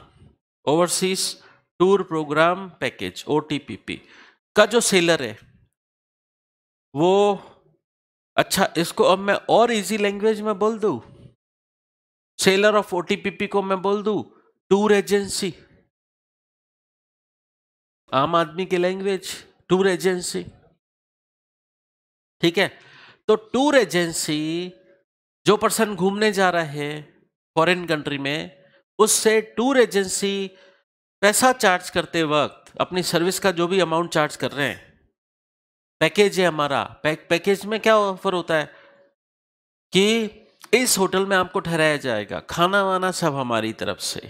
A: overseas tour programme package O का जो सेलर है वो अच्छा इसको अब मैं और इजी लैंग्वेज में बोल दूँ सेलर ऑफ ओटीपीपी को मैं बोल दूँ टूर एजेंसी आम आदमी की लैंग्वेज टूर एजेंसी ठीक है तो टूर एजेंसी जो पर्सन घूमने जा रहा है फॉरेन कंट्री में उससे टूर एजेंसी पैसा चार्ज करते वक्त अपनी सर्विस का जो भी अमाउंट चार्ज कर रहे हैं पैकेज है हमारा पैक पैकेज में क्या ऑफर होता है कि इस होटल में आपको ठहराया जाएगा खाना वाना सब हमारी तरफ से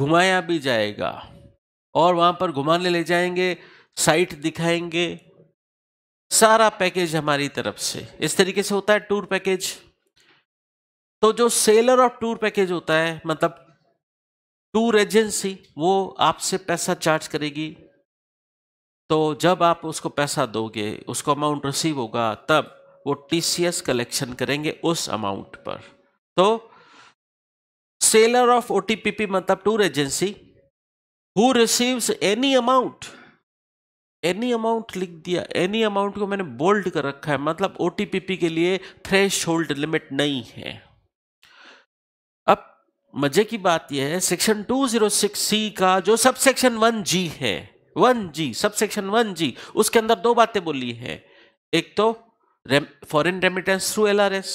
A: घुमाया भी जाएगा और वहां पर घुमाने ले जाएंगे साइट दिखाएंगे सारा पैकेज हमारी तरफ से इस तरीके से होता है टूर पैकेज तो जो सेलर ऑफ टूर पैकेज होता है मतलब टूर एजेंसी वो आपसे पैसा चार्ज करेगी तो जब आप उसको पैसा दोगे उसको अमाउंट रिसीव होगा तब वो टी कलेक्शन करेंगे उस अमाउंट पर तो सेलर ऑफ ओ मतलब tour agency who receives any amount any amount लिख दिया एनी अमाउंट को मैंने बोल्ड कर रखा है मतलब ओ के लिए थ्रेश होल्ड लिमिट नहीं है अब मजे की बात यह है सेक्शन 206 सी का जो सब सेक्शन वन जी है one G sub section one जी उसके अंदर दो बातें बोली है एक तो rem, foreign remittance through LRS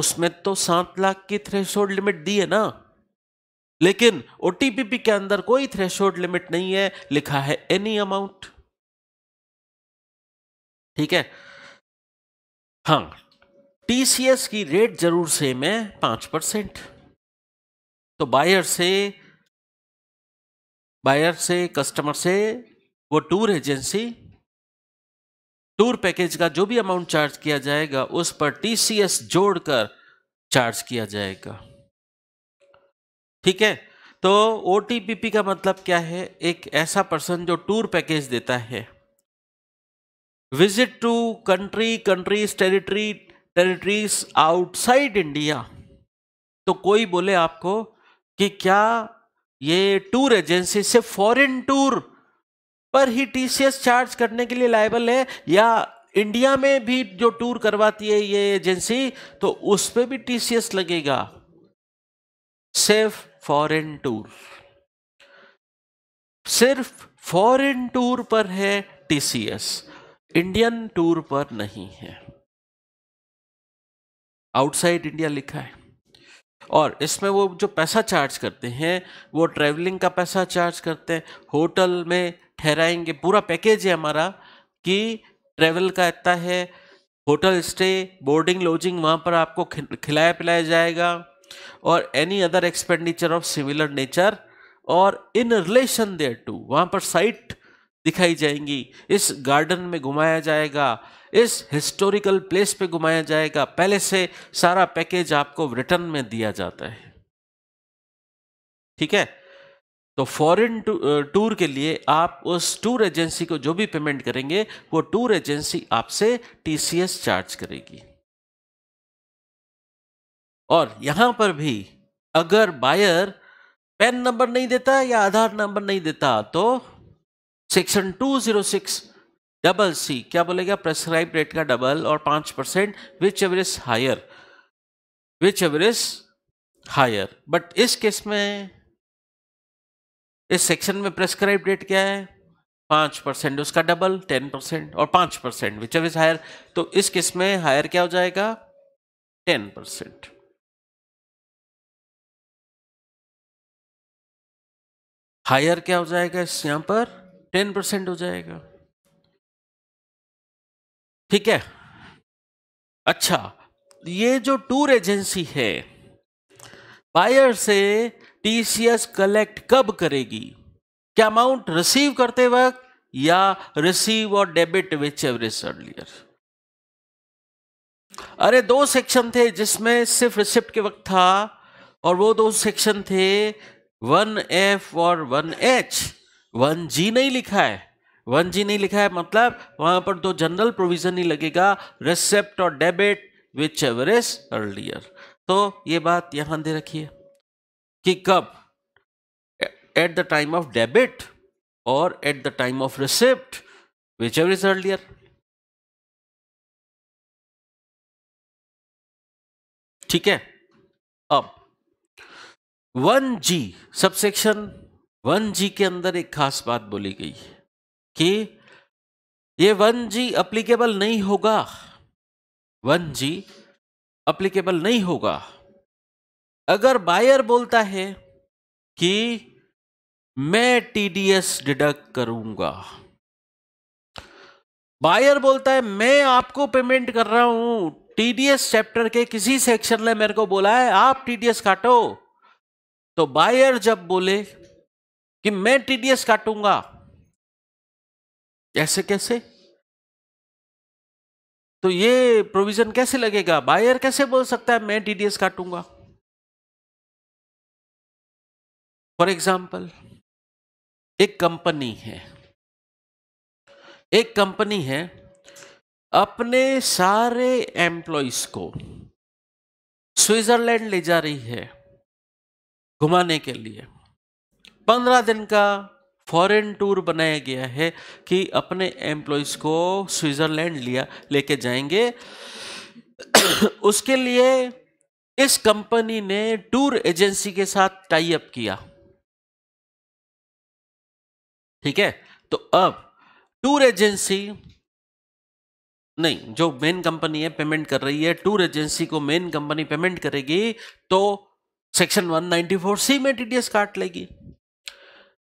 A: उसमें तो सात लाख की थ्रेशोल्ड लिमिट दी है ना लेकिन ओ के अंदर कोई थ्रेशोल्ड लिमिट नहीं है लिखा है
B: एनी अमाउंट ठीक है
A: हाँ टीसीएस की रेट जरूर सेम है पांच परसेंट तो बायर से बायर से कस्टमर से वो टूर एजेंसी टूर पैकेज का जो भी अमाउंट चार्ज किया जाएगा उस पर टीसीएस जोड़कर चार्ज किया जाएगा ठीक है तो ओ का मतलब क्या है एक ऐसा पर्सन जो टूर पैकेज देता है visit to country countries territory territories outside India तो कोई बोले आपको कि क्या ये टूर एजेंसी से फॉरेन टूर पर ही टीसीएस चार्ज करने के लिए लायबल है या इंडिया में भी जो टूर करवाती है ये एजेंसी तो उस पर भी टीसीएस लगेगा सिर्फ फॉरेन टूर सिर्फ फॉरेन टूर पर है टीसीएस इंडियन टूर पर नहीं है आउटसाइड इंडिया लिखा है और इसमें वो जो पैसा चार्ज करते हैं वो ट्रैवलिंग का पैसा चार्ज करते हैं होटल में ठहराएंगे पूरा पैकेज है हमारा कि ट्रैवल का इतना है होटल स्टे बोर्डिंग लॉजिंग वहाँ पर आपको खिलाया पिलाया जाएगा और any other expenditure of similar nature और इन रिलेशन देयर टू वहाँ पर साइट दिखाई जाएंगी इस गार्डन में घुमाया जाएगा इस हिस्टोरिकल प्लेस पे घुमाया जाएगा पहले से सारा पैकेज आपको रिटर्न में दिया जाता है ठीक है तो फॉरेन टूर के लिए आप उस टूर एजेंसी को जो भी पेमेंट करेंगे वो टूर एजेंसी आपसे टीसीएस चार्ज करेगी और यहां पर भी अगर बायर पैन नंबर नहीं देता या आधार नंबर नहीं देता तो सेक्शन 206 डबल सी क्या बोलेगा प्रेस्क्राइब रेट का डबल और पांच percent which ever is higher which ever is higher but इस केस में इस सेक्शन में प्रेस्क्राइब रेट क्या है पांच परसेंट उसका डबल टेन परसेंट और पांच percent whichever is higher तो इस केस में हायर क्या हो जाएगा टेन परसेंट
B: हायर क्या हो जाएगा इस यहां पर टेन परसेंट हो जाएगा ठीक है
A: अच्छा ये जो टूर एजेंसी है बायर से टीसीएस कलेक्ट कब करेगी क्या अमाउंट रिसीव करते वक्त या रिसीव और डेबिट विच एवरेज अर्लियर अरे दो सेक्शन थे जिसमें सिर्फ रिसिप्ट के वक्त था और वो दो सेक्शन थे वन एफ और वन एच वन जी नहीं लिखा है वन जी नहीं लिखा है मतलब वहां पर तो जनरल प्रोविजन ही लगेगा रिसेप्ट और debit whichever is earlier तो ये बात यहां दे रखिए कि कब at the time of debit और at the
B: time of receipt whichever is earlier
A: ठीक है अब one G subsection one G के अंदर एक खास बात बोली गई है कि ये वन जी अप्लीकेबल नहीं होगा वन जी अप्लीकेबल नहीं होगा अगर बायर बोलता है कि मैं टीडीएस डिडक्ट करूंगा बायर बोलता है मैं आपको पेमेंट कर रहा हूं टीडीएस चैप्टर के किसी सेक्शन ने मेरे को बोला है आप टीडीएस काटो तो बायर जब बोले कि मैं टीडीएस काटूंगा
B: ऐसे कैसे तो ये प्रोविजन कैसे लगेगा बायर कैसे बोल सकता है मैं टीडीएस काटूंगा फॉर एग्जाम्पल एक कंपनी है
A: एक कंपनी है अपने सारे एम्प्लॉइज को स्विट्जरलैंड ले जा रही है घुमाने के लिए पंद्रह दिन का फॉरेन टूर बनाया गया है कि अपने एम्प्लॉयज़ को स्विट्ज़रलैंड लिया लेके जाएंगे उसके लिए इस कंपनी ने टूर एजेंसी के साथ टाई अप किया ठीक है तो अब टूर एजेंसी नहीं जो मेन कंपनी है पेमेंट कर रही है टूर एजेंसी को मेन कंपनी पेमेंट करेगी तो सेक्शन 194 सी में टीडीएस काट लेगी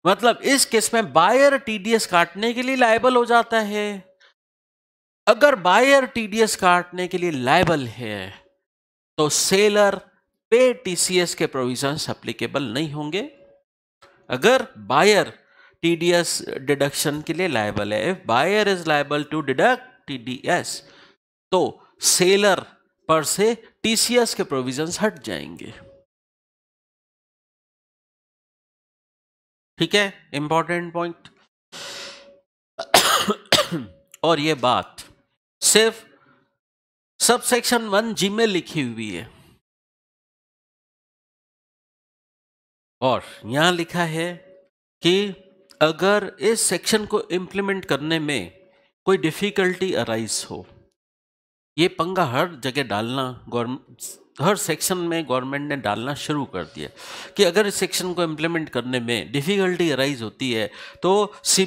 A: मतलब इस केस में बायर टीडीएस काटने के लिए लायबल हो जाता है अगर बायर टीडीएस काटने के लिए लायबल है तो सेलर पे टीसीएस के प्रोविजन अप्लीकेबल नहीं होंगे अगर बायर टीडीएस डिडक्शन के लिए लायबल है if buyer is liable to deduct TDS तो सेलर पर से टीसीएस के प्रोविजन हट जाएंगे
B: ठीक है इंपॉर्टेंट पॉइंट और ये बात सिर्फ सब सेक्शन वन जी में लिखी हुई है
A: और यहां लिखा है कि अगर इस सेक्शन को इंप्लीमेंट करने में कोई डिफिकल्टी अराइज हो ये पंगा हर जगह डालना गवर्नमेंट हर सेक्शन में गवर्नमेंट ने डालना शुरू कर दिया कि अगर इस सेक्शन को इम्प्लीमेंट करने में डिफ़िकल्टी अराइज होती है तो सी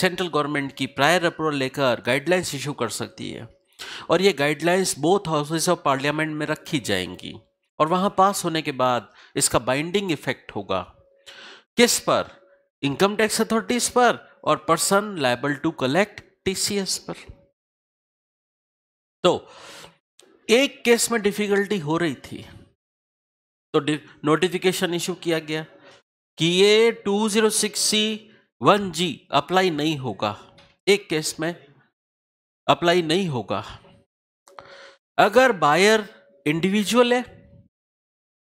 A: सेंट्रल गवर्नमेंट की प्रायर अप्रूवल लेकर गाइडलाइंस इशू कर सकती है और ये guidelines both houses of parliament में रखी जाएंगी और वहाँ पास होने के बाद इसका बाइंडिंग इफेक्ट होगा किस पर इनकम टैक्स अथॉरिटीज पर और person liable to collect TCS पर तो एक केस में डिफिकल्टी हो रही थी तो नोटिफिकेशन इशू किया गया कि ये two zero six one G apply नहीं होगा एक केस में अप्लाई नहीं होगा अगर बायर इंडिविजुअल है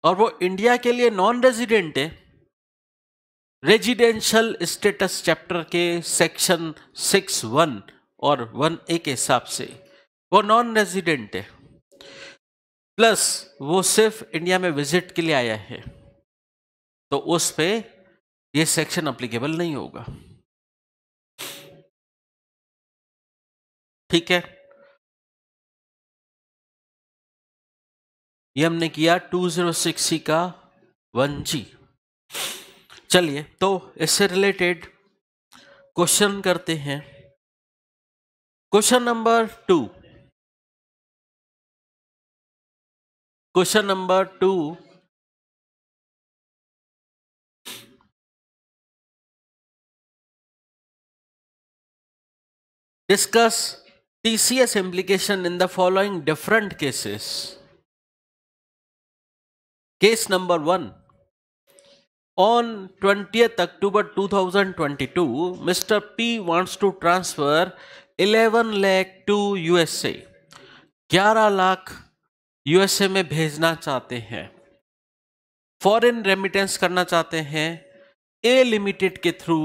A: और वो इंडिया के लिए नॉन रेजिडेंट है रेजिडेंशियल स्टेटस चैप्टर के सेक्शन सिक्स वन और वन ए के हिसाब से वो नॉन रेजिडेंट है प्लस वो सिर्फ इंडिया में विजिट के लिए आया है तो उस पे ये सेक्शन अप्लीकेबल नहीं होगा ठीक है ये हमने किया 206 जीरो का वन जी चलिए तो इससे रिलेटेड क्वेश्चन
B: करते हैं question number two question number two discuss TCS implication in the following
A: different cases case number one on twentieth October two thousand twenty two mister P wants to transfer eleven lakh to USA ग्यारह lakh USA में भेजना चाहते हैं foreign remittance करना चाहते हैं ए limited के through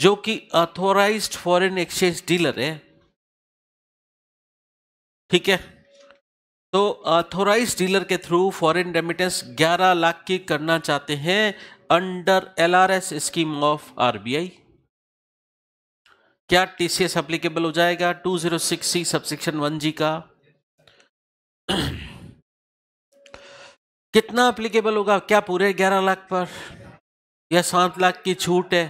A: जो कि ऑथोराइज फॉरेन एक्सचेंज डीलर है ठीक है तो ऑथोराइज डीलर के थ्रू फॉरेन रेमिटेंस 11 लाख की करना चाहते हैं under LRS scheme of RBI क्या टीसीएस एप्लीकेबल हो जाएगा two zero six C subsection one G का कितना अप्लीकेबल होगा क्या पूरे ग्यारह लाख पर या सात लाख की छूट है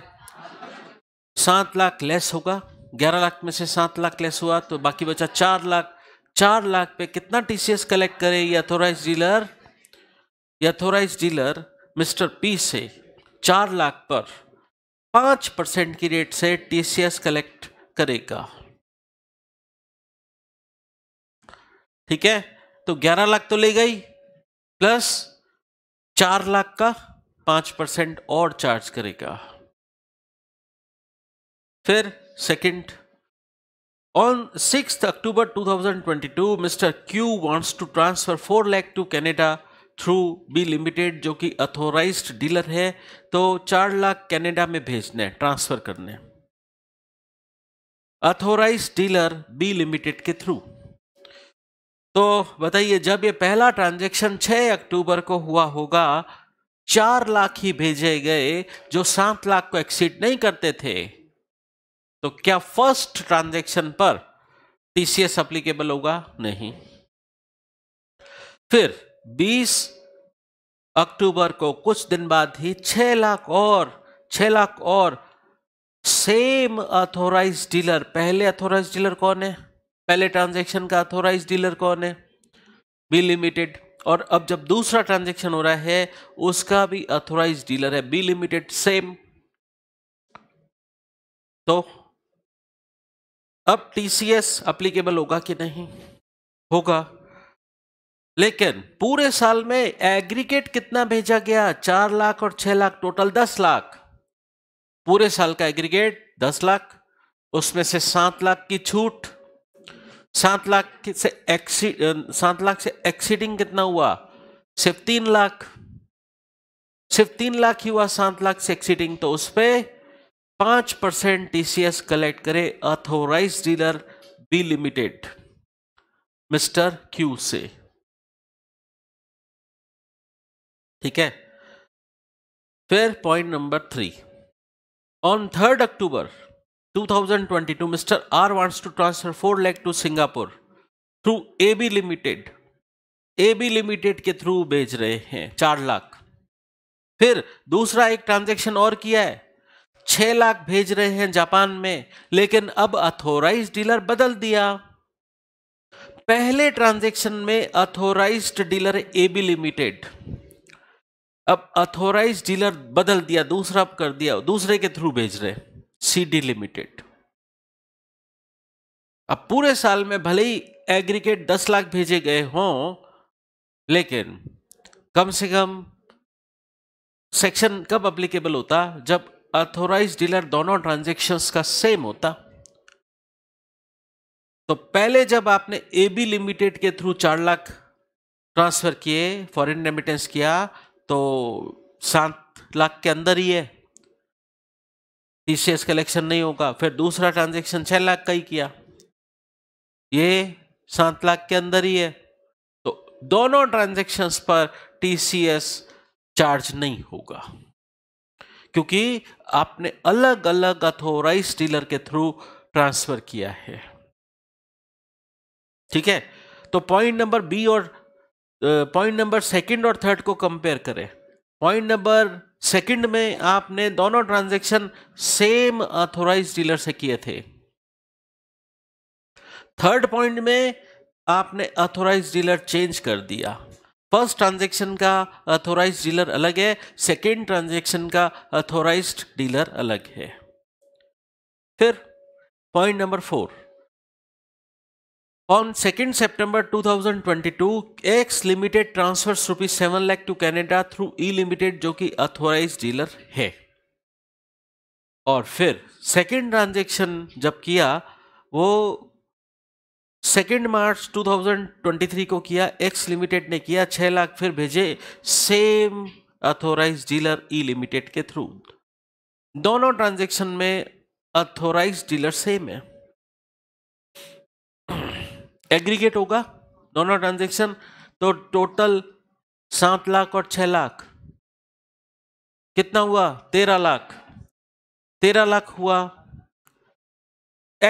A: सात लाख लेस होगा ग्यारह लाख में से सात लाख लेस हुआ तो बाकी बचा चार लाख चार लाख पे कितना टीसीएस कलेक्ट करे ये अथोराइज डीलर ये अथोराइज डीलर मिस्टर पी से चार लाख पर पांच परसेंट की रेट से टीसीएस कलेक्ट करेगा ठीक है तो ग्यारह लाख तो ले गई प्लस चार लाख का पांच परसेंट और चार्ज करेगा फिर second on six October 2022, mister Q wants to transfer four lakh to Canada through B limited जो कि अथोराइज डीलर है तो चार लाख कनाडा में भेजने ट्रांसफर करने अथोराइज डीलर बी लिमिटेड के थ्रू तो बताइए जब ये पहला ट्रांजैक्शन 6 अक्टूबर को हुआ होगा चार लाख ही भेजे गए जो सात लाख को एक्सीड नहीं करते थे तो क्या फर्स्ट ट्रांजैक्शन पर टीसीएस अप्लीकेबल होगा नहीं फिर 20 अक्टूबर को कुछ दिन बाद ही 6 लाख और 6 लाख और सेम अथोराइज डीलर पहले अथोराइज डीलर कौन है पहले ट्रांजेक्शन का अथोराइज डीलर कौन है बी लिमिटेड और अब जब दूसरा ट्रांजेक्शन हो रहा है उसका भी अथोराइज डीलर है बी लिमिटेड सेम तो अब टीसीएस अप्लीकेबल होगा कि नहीं होगा लेकिन पूरे साल में एग्रीगेट कितना भेजा गया चार लाख और छह लाख टोटल दस लाख पूरे साल का एग्रीगेट दस लाख उसमें से सात लाख की छूट सात लाख से सात लाख से एक्सीडिंग कितना हुआ सिर्फ तीन लाख सिर्फ तीन लाख ही हुआ सात लाख से एक्सीडिंग तो उस पर पांच परसेंट टीसीएस कलेक्ट करे authorise dealer B limited mister Q
B: से ठीक है
A: फिर point number three on third October 2022 Mr. R wants to transfer 4 lakh to Singapore through AB Limited. AB Limited के थ्रू भेज रहे हैं चार लाख फिर दूसरा एक ट्रांजैक्शन और किया है छह लाख भेज रहे हैं जापान में लेकिन अब अथोराइज डीलर बदल दिया पहले ट्रांजैक्शन में अथोराइज डीलर एबी लिमिटेड अब अथोराइज डीलर बदल दिया दूसरा कर दिया दूसरे के थ्रू भेज रहे हैं सीडी लिमिटेड अब पूरे साल में भले ही एग्रीगेट दस लाख भेजे गए हों लेकिन कम से कम सेक्शन कब अप्लीकेबल होता जब अथोराइज डीलर दोनों ट्रांजेक्शन्स का सेम होता तो पहले जब आपने ए बी लिमिटेड के थ्रू चार लाख ट्रांसफर किए फॉरेन रेमिटेंस किया तो सात लाख के अंदर ही है टीसीएस कलेक्शन नहीं होगा फिर दूसरा ट्रांजेक्शन छः लाख का ही किया ये सात लाख के अंदर ही है तो दोनों ट्रांजेक्शन्स पर टीसीएस चार्ज नहीं होगा क्योंकि आपने अलग अलग अथोराइज डीलर के थ्रू ट्रांसफर किया है ठीक है तो पॉइंट नंबर बी और पॉइंट नंबर सेकंड और थर्ड को कंपेयर करें पॉइंट नंबर सेकंड में आपने दोनों ट्रांजैक्शन सेम ऑथोराइज डीलर से किए थे थर्ड पॉइंट में आपने ऑथोराइज डीलर चेंज कर दिया फर्स्ट ट्रांजैक्शन का ऑथोराइज डीलर अलग है सेकंड ट्रांजैक्शन का ऑथोराइज डीलर अलग है फिर point number four On 2nd September 2022, X limited transfer rupees seven lakh to Canada through E limited जो कि अथोराइज डीलर है और फिर सेकेंड ट्रांजेक्शन जब किया वो सेकेंड मार्च 2023 को किया एक्स लिमिटेड ने किया छः लाख फिर भेजे same authorise dealer E limited के थ्रू दोनों ट्रांजेक्शन में अथोराइज डीलर सेम है एग्रीगेट होगा दोनों ट्रांजेक्शन तो टोटल सात लाख और छह लाख कितना हुआ तेरह लाख तेरह लाख हुआ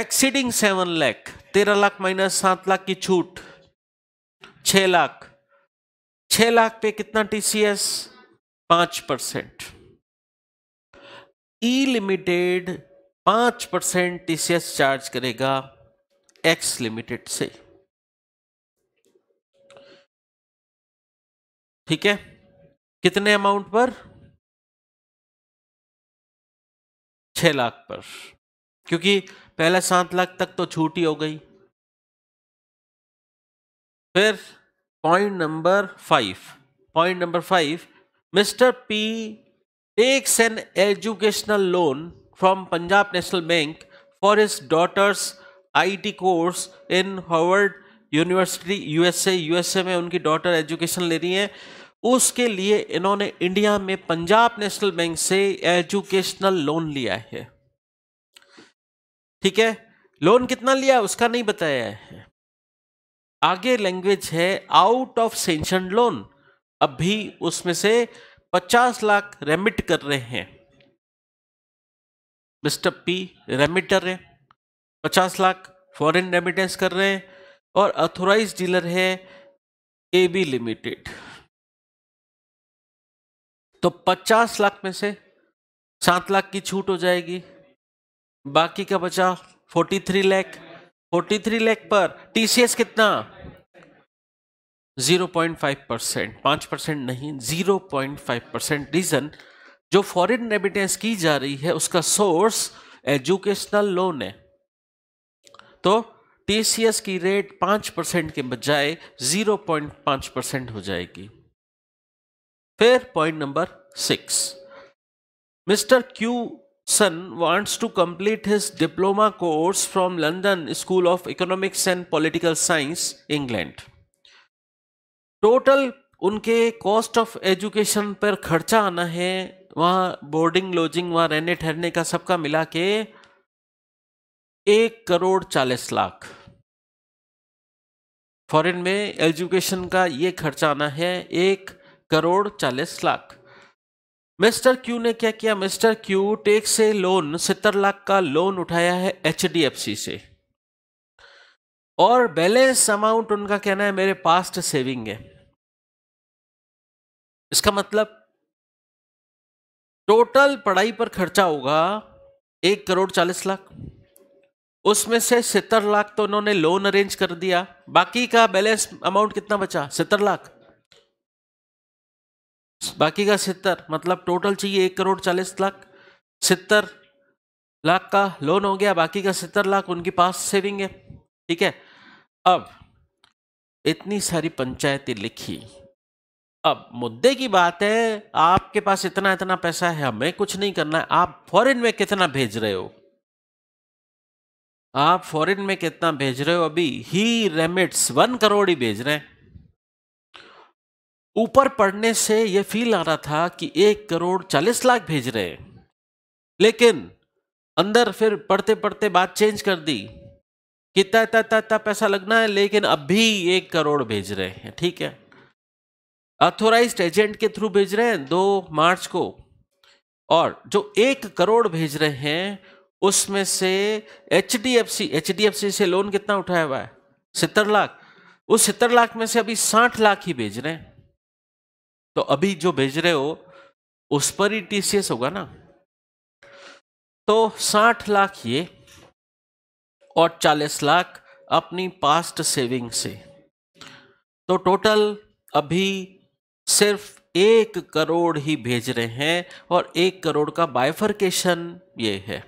A: एक्सीडिंग सेवन लाख तेरह लाख माइनस सात लाख की छूट छह लाख छ लाख पे कितना टीसीएस पांच परसेंट ई लिमिटेड पांच परसेंट टीसीएस चार्ज करेगा एक्स लिमिटेड से
B: ठीक है कितने अमाउंट पर छह लाख पर क्योंकि
A: पहले सात लाख तक तो छूटी हो गई फिर point number five point number five mister P takes an educational loan from Punjab National Bank for his daughter's IT course in Harvard University USA USA में उनकी डॉटर एजुकेशन ले रही है उसके लिए इन्होंने इंडिया में पंजाब नेशनल बैंक से एजुकेशनल लोन लिया है ठीक है लोन कितना लिया उसका नहीं बताया है आगे लैंग्वेज है आउट ऑफ सेंशन लोन अभी उसमें से 50 लाख रेमिट कर रहे हैं मिस्टर पी रेमिटर है 50 लाख फॉरेन रेमिटेंस कर रहे हैं और अथोराइज डीलर है
B: ए बी लिमिटेड तो 50
A: लाख में से 7 लाख की छूट हो जाएगी बाकी का बचा 43 लाख 43 लाख पर टीसीएस कितना 0.5 परसेंट पांच परसेंट नहीं 0.5 परसेंट रीजन जो फॉरेन रेमिटेंस की जा रही है उसका सोर्स एजुकेशनल लोन है तो टीसीएस की रेट पांच परसेंट के बजाय ज़ीरो पॉइंट पांच परसेंट हो जाएगी फिर point number six mister Q son wants to complete his diploma course from London School of Economics and Political Science England total उनके कॉस्ट ऑफ एजुकेशन पर खर्चा आना है वहाँ बोर्डिंग लॉजिंग वहाँ रहने ठहरने का सबका मिला के एक करोड़ चालीस लाख फॉरेन में एजुकेशन का ये खर्चा आना है एक करोड़ चालीस लाख मिस्टर क्यू ने क्या किया मिस्टर क्यू टेक से लोन सत्तर लाख का लोन उठाया है एच से और बैलेंस अमाउंट उनका कहना है मेरे पास्ट
B: तो सेविंग है इसका मतलब
A: टोटल पढ़ाई पर खर्चा होगा एक करोड़ चालीस लाख उसमें से सत्तर लाख तो उन्होंने लोन अरेंज कर दिया बाकी का बैलेंस अमाउंट कितना बचा सत्तर लाख बाकी का सत्तर मतलब टोटल चाहिए एक करोड़ चालीस लाख सत्तर लाख का लोन हो गया बाकी का सत्तर लाख उनके पास सेविंग है ठीक है अब इतनी सारी पंचायतें लिखी अब मुद्दे की बात है आपके पास इतना इतना पैसा है हमें कुछ नहीं करना है आप फॉरेन में कितना भेज रहे हो आप फॉरेन में कितना भेज रहे हो अभी ही रेमिट्स वन करोड़ ही भेज रहे हैं ऊपर पढ़ने से यह फील आ रहा था कि एक करोड़ चालीस लाख भेज रहे हैं लेकिन अंदर फिर पढ़ते पढ़ते बात चेंज कर दी कितना इतना इतना इतना पैसा लगना है लेकिन अभी एक करोड़ भेज रहे हैं ठीक है ऑथोराइज एजेंट के थ्रू भेज रहे हैं दो मार्च को और जो एक करोड़ भेज रहे हैं उसमें से H D F C H D F C से लोन कितना उठाया हुआ है सितर लाख उस सितर लाख में से अभी साठ लाख ही भेज रहे हैं तो अभी जो भेज रहे हो उस पर ही टीसीएस होगा ना तो साठ लाख ये और चालीस लाख अपनी पास्ट सेविंग से तो टोटल अभी सिर्फ एक करोड़ ही भेज रहे हैं और एक करोड़ का बाइफरकेशन ये है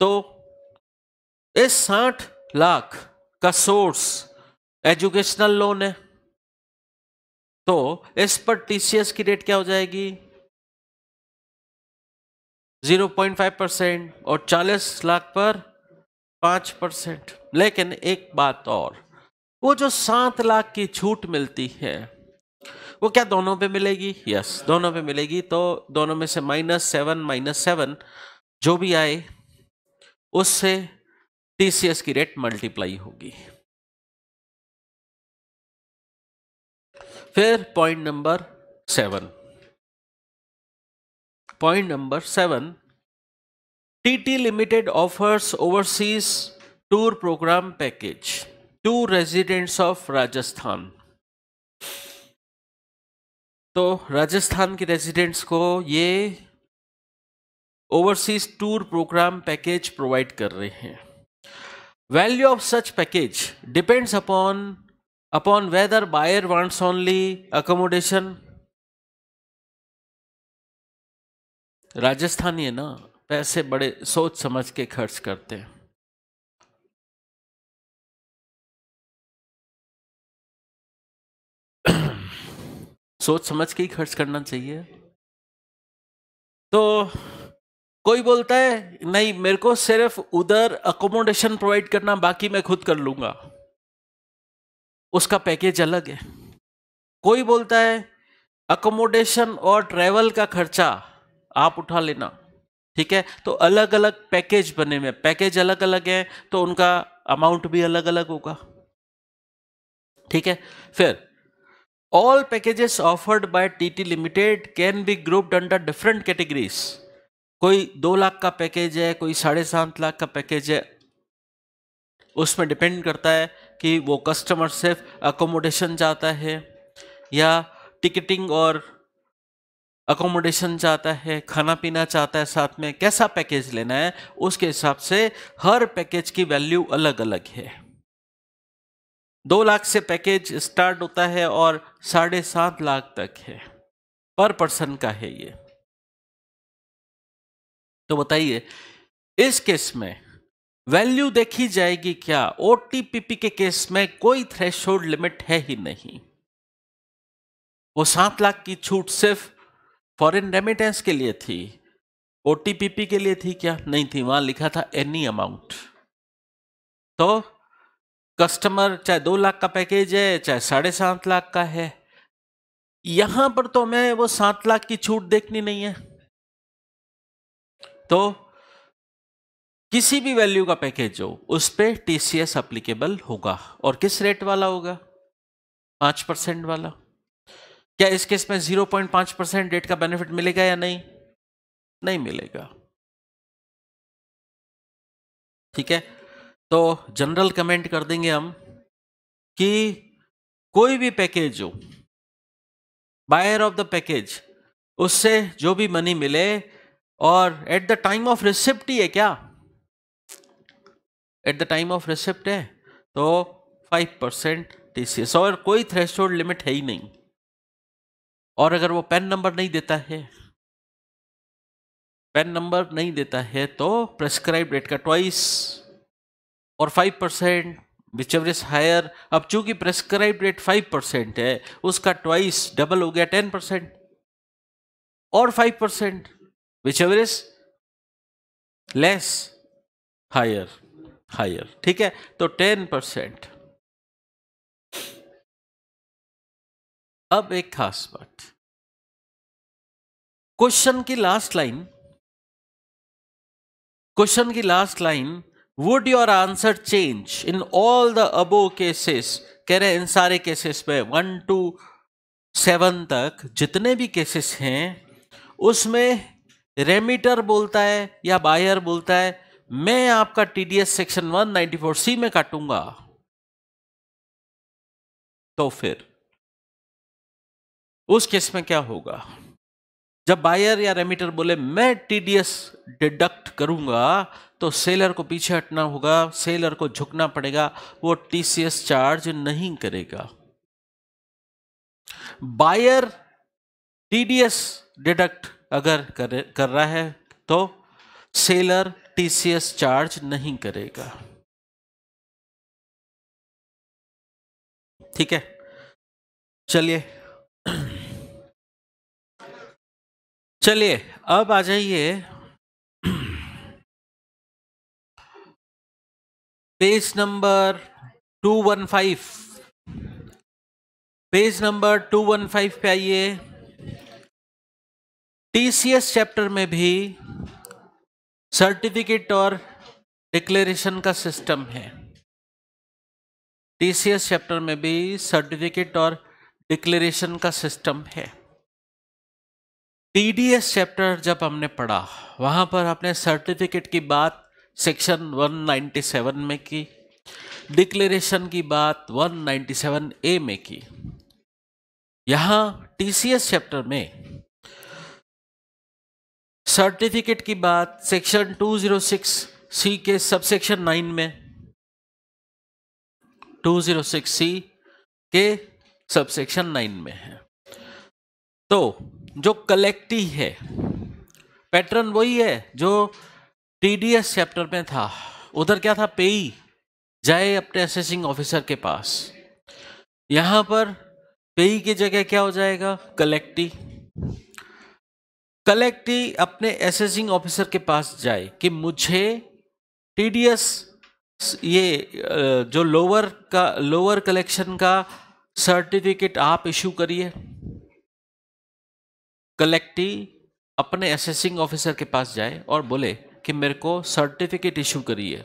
A: तो इस साठ लाख का सोर्स एजुकेशनल लोन है तो इस पर टीसीएस की रेट क्या हो जाएगी 0.5 परसेंट और 40 लाख पर 5 परसेंट लेकिन एक बात और वो जो सात लाख की छूट मिलती है वो क्या दोनों पे मिलेगी यस दोनों पे मिलेगी तो दोनों में से माइनस सेवन माइनस सेवन जो भी आए उससे टीसीएस की रेट मल्टीप्लाई होगी
B: फिर point number seven
A: point number seven TT limited offers overseas tour programme package to residents of Rajasthan तो राजस्थान के रेजिडेंट्स को ये overseas tour programme package provide कर रहे हैं value of such package depends upon upon whether buyer wants only accommodation Rajasthani है ना पैसे बड़े सोच समझ
B: के खर्च करते हैं सोच समझ के ही खर्च करना चाहिए
A: तो कोई बोलता है नहीं मेरे को सिर्फ उधर अकोमोडेशन प्रोवाइड करना बाकी मैं खुद कर लूंगा उसका पैकेज अलग है कोई बोलता है अकोमोडेशन और ट्रेवल का खर्चा आप उठा लेना ठीक है तो अलग अलग पैकेज बने हुए पैकेज अलग अलग है तो उनका अमाउंट भी अलग अलग होगा ठीक है फिर all packages offered by TT limited can be grouped under different categories कोई दो लाख का पैकेज है कोई साढ़े सात लाख का पैकेज है उसमें डिपेंड करता है कि वो कस्टमर सिर्फ अकोमोडेशन चाहता है या टिकटिंग और अकोमोडेशन चाहता है खाना पीना चाहता है साथ में कैसा पैकेज लेना है उसके हिसाब से हर पैकेज की वैल्यू अलग अलग है दो लाख से पैकेज स्टार्ट होता है और साढ़े सात लाख तक है पर पर्सन का है ये तो बताइए इस केस में वैल्यू देखी जाएगी क्या ओ के केस में कोई थ्रेश लिमिट है ही नहीं वो सात लाख की छूट सिर्फ फॉरेन रेमिटेंस के लिए थी ओ के लिए थी क्या नहीं थी वहां लिखा था एनी अमाउंट तो कस्टमर चाहे दो लाख का पैकेज है चाहे साढ़े सात लाख का है यहां पर तो हमें वो सात लाख की छूट देखनी नहीं है तो किसी भी वैल्यू का पैकेज हो उस पर टी सी एस अप्लीकेबल होगा और किस रेट वाला होगा पाँच परसेंट वाला क्या इस केस में जीरो पॉइंट पाँच परसेंट
B: रेट का बेनिफिट मिलेगा या नहीं नहीं मिलेगा ठीक है तो जनरल कमेंट कर देंगे हम कि
A: कोई भी पैकेज हो बायर ऑफ द पैकेज उससे जो भी मनी मिले और at the time of receipt ही है क्या at the time of receipt है तो फाइव परसेंट टीसीएस और कोई थ्रेश लिमिट है ही नहीं और अगर वो पेन नंबर नहीं देता है पेन नंबर नहीं देता है तो प्रेस्क्राइब रेट का ट्वाइस और five percent whichever is higher अब चूंकि प्रेस्क्राइब रेट फाइव परसेंट है उसका ट्वाइस डबल हो गया टेन परसेंट और five percent whichever is less
B: higher higher ठीक है तो टेन परसेंट अब एक खास बात
A: क्वेश्चन की लास्ट लाइन क्वेश्चन की last line would your answer change in all the above cases कह रहे हैं इन सारे केसेस पे वन टू सेवन तक जितने भी केसेस हैं उसमें रेमिटर बोलता है या बायर बोलता है मैं आपका टीडीएस सेक्शन 194 सी में काटूंगा
B: तो फिर उस केस में क्या होगा
A: जब बायर या रेमिटर बोले मैं टीडीएस डिडक्ट करूंगा तो सेलर को पीछे हटना होगा सेलर को झुकना पड़ेगा वो टीसीएस चार्ज नहीं करेगा बायर टीडीएस डिडक्ट अगर कर कर रहा है तो सेलर टीसीएस चार्ज नहीं करेगा
B: ठीक है चलिए चलिए अब आ जाइए page number two one five
A: page number two one five पे आइए टीसीएस चैप्टर में भी सर्टिफिकेट और डिक्लेरेशन का सिस्टम है टीसीएस चैप्टर में भी सर्टिफिकेट और डिक्लेरेशन का सिस्टम है टीडीएस चैप्टर जब हमने पढ़ा वहां पर आपने सर्टिफिकेट की बात सेक्शन 197 में की डिक्लेरेशन की बात 197 ए में की यहां टीसीएस चैप्टर में सर्टिफिकेट की बात सेक्शन 206 सी के सबसेक्शन 9 में 206 सी के सबसेक्शन 9 में है तो जो कलेक्टी है पैटर्न वही है जो टीडीएस चैप्टर में था उधर क्या था पेई जाए अपने असेसिंग ऑफिसर के पास यहां पर पेई की जगह क्या हो जाएगा कलेक्टी कलेक्टी अपने एसेसिंग ऑफिसर के पास जाए कि मुझे टी ये जो लोअर का लोअर कलेक्शन का सर्टिफिकेट आप इशू करिए कलेक्टी अपने एसेसिंग ऑफिसर के पास जाए और बोले कि मेरे को सर्टिफिकेट इशू करिए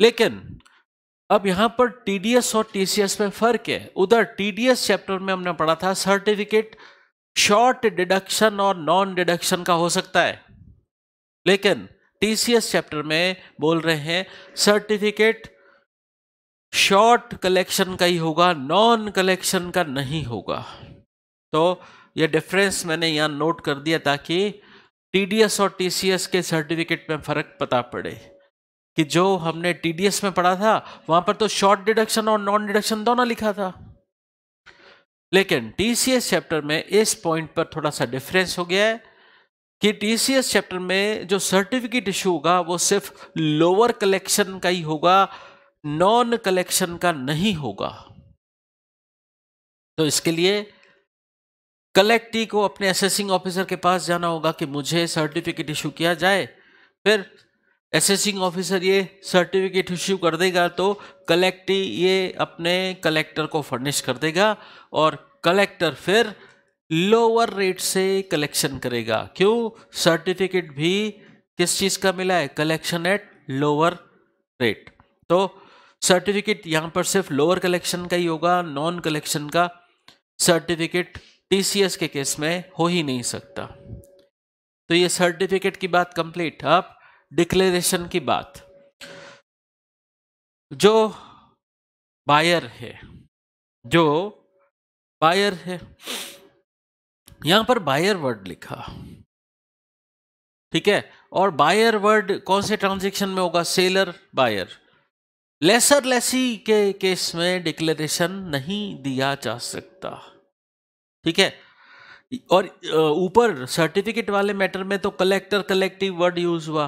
A: लेकिन अब यहाँ पर टीडीएस और टीसीएस में फ़र्क है उधर टीडीएस चैप्टर में हमने पढ़ा था सर्टिफिकेट शॉर्ट डिडक्शन और नॉन डिडक्शन का हो सकता है लेकिन टीसीएस चैप्टर में बोल रहे हैं सर्टिफिकेट शॉर्ट कलेक्शन का ही होगा नॉन कलेक्शन का नहीं होगा तो ये डिफरेंस मैंने यहाँ नोट कर दिया ताकि टीडीएस और टीसीएस के सर्टिफिकेट में फ़र्क पता पड़े कि जो हमने टीडीएस में पढ़ा था वहाँ पर तो शॉर्ट डिडक्शन और नॉन डिडक्शन दोनों लिखा था लेकिन टीसीएस चैप्टर में इस पॉइंट पर थोड़ा सा डिफरेंस हो गया है कि टीसीएस चैप्टर में जो सर्टिफिकेट इशू होगा वो सिर्फ लोअर कलेक्शन का ही होगा नॉन कलेक्शन का नहीं होगा तो इसके लिए कलेक्टी को अपने असेसिंग ऑफिसर के पास जाना होगा कि मुझे सर्टिफिकेट इशू किया जाए फिर असेसिंग ऑफिसर ये सर्टिफिकेट इशू कर देगा तो कलेक्टी ये अपने कलेक्टर को फर्निश कर देगा और कलेक्टर फिर लोअर रेट से कलेक्शन करेगा क्यों सर्टिफिकेट भी किस चीज़ का मिला है कलेक्शन एट लोअर रेट तो सर्टिफिकेट यहाँ पर सिर्फ लोअर कलेक्शन का ही होगा नॉन कलेक्शन का सर्टिफिकेट टीसीएस के केस में हो ही नहीं सकता तो ये सर्टिफिकेट की बात कंप्लीट अब डिक्लेरेशन की बात जो बायर है
B: जो बायर है यहां पर बायर
A: वर्ड लिखा ठीक है और बायर वर्ड कौन से ट्रांजेक्शन में होगा सेलर बायर लेसर लेसी के केस में डिक्लेरेशन नहीं दिया जा सकता ठीक है और ऊपर सर्टिफिकेट वाले मैटर में तो कलेक्टर कलेक्टिव वर्ड यूज हुआ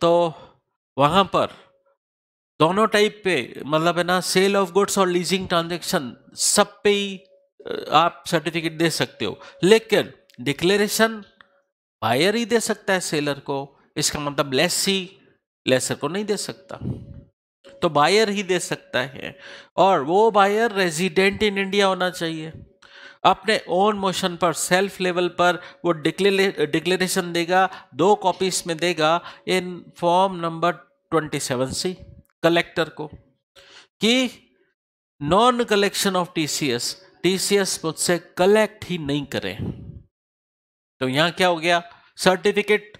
A: तो वहां पर दोनों टाइप पे मतलब है ना सेल ऑफ गुड्स और लीजिंग ट्रांजेक्शन सब पे ही आप सर्टिफिकेट दे सकते हो लेकिन डिक्लेरेशन बायर ही दे सकता है सेलर को इसका मतलब लेस ही लेसर को नहीं दे सकता तो बायर ही दे सकता है और वो बायर रेजिडेंट इन इंडिया होना चाहिए अपने ओन मोशन पर सेल्फ लेवल पर वो डिक्लेरेशन देगा दो कॉपीज में देगा in form number twenty seven C collector को कि non collection of TCS TCS मुझसे कलेक्ट ही नहीं करे तो यहां क्या हो गया सर्टिफिकेट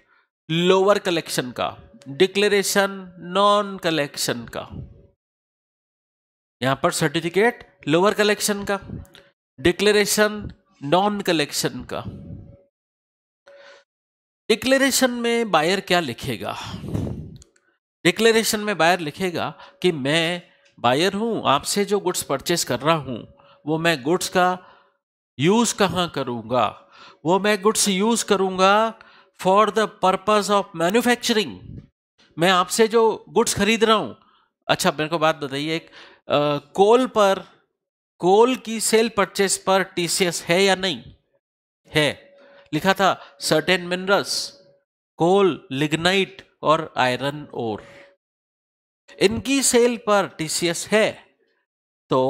A: लोअर कलेक्शन का डिक्लेरेशन नॉन कलेक्शन का यहां पर सर्टिफिकेट लोअर कलेक्शन का डिक्लेरेशन नॉन कलेक्शन का डिक्लेरेशन में बायर क्या लिखेगा डिक्लेरेशन में बायर लिखेगा कि मैं बायर हूं आपसे जो गुड्स परचेस कर रहा हूं वो मैं गुड्स का यूज़ कहाँ करूँगा वो मैं गुड्स यूज़ करूँगा for the purpose of manufacturing मैं आपसे जो गुड्स खरीद रहा हूँ अच्छा मेरे को बात बताइए एक कोल पर कोल की सेल परचेस पर टीसीएस है या नहीं है लिखा था सर्टेन मिनरल्स कोल लिग्नाइट और आयरन ओर इनकी सेल पर टीसीएस है तो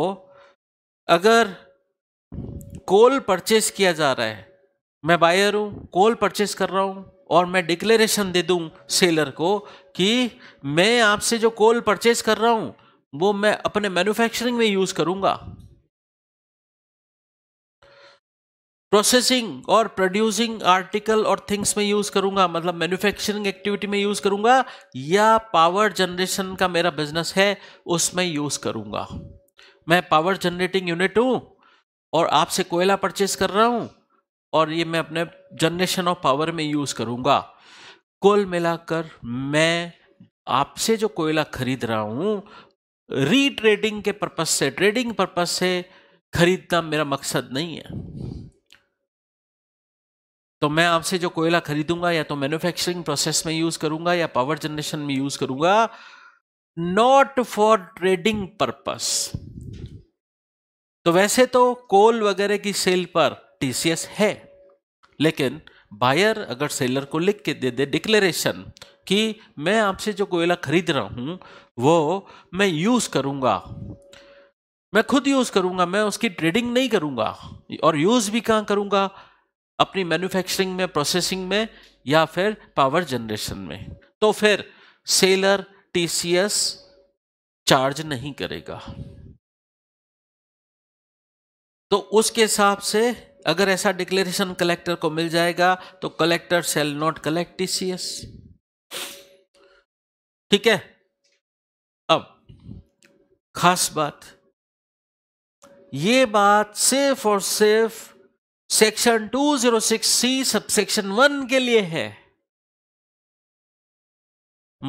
A: अगर कोल परचेस किया जा रहा है मैं बायर हूँ कोल परचेस कर रहा हूँ और मैं डिक्लेरेशन दे दूँ सेलर को कि मैं आपसे जो कोल परचेस कर रहा हूँ वो मैं अपने मैन्युफैक्चरिंग में यूज़ करूँगा प्रोसेसिंग और प्रोड्यूसिंग आर्टिकल और थिंग्स में यूज़ करूँगा मतलब मैन्युफैक्चरिंग एक्टिविटी में यूज़ करूँगा या पावर जनरेशन का मेरा बिजनेस है उसमें यूज़ करूँगा मैं पावर जनरेटिंग यूनिट हूँ और आपसे कोयला परचेज कर रहा हूँ और ये मैं अपने जनरेशन ऑफ पावर में यूज़ करूँगा कुल मिलाकर मैं आपसे जो कोयला खरीद रहा हूँ रीट्रेडिंग के पर्पज से ट्रेडिंग पर्पज से खरीदना मेरा मकसद नहीं है तो मैं आपसे जो कोयला खरीदूंगा या तो मैन्युफैक्चरिंग प्रोसेस में यूज करूंगा या पावर जनरेशन में यूज करूंगा नॉट फॉर ट्रेडिंग पर्पज तो वैसे तो कोल वगैरह की सेल पर टीसीएस है लेकिन बायर अगर सेलर को लिख के दे दे डिक्लेरेशन कि मैं आपसे जो कोयला खरीद रहा हूं वो मैं यूज़ करूंगा मैं खुद यूज़ करूंगा मैं उसकी ट्रेडिंग नहीं करूंगा और यूज़ भी कहां करूंगा अपनी मैन्युफैक्चरिंग में प्रोसेसिंग में या फिर पावर जनरेशन में तो फिर सेलर टीसीएस चार्ज नहीं करेगा तो उसके हिसाब से अगर ऐसा डिक्लेरेशन कलेक्टर को मिल जाएगा तो collector shall not collect TCS ठीक है अब खास बात ये बात सिर्फ और सिर्फ section 206
B: C sub section one के लिए है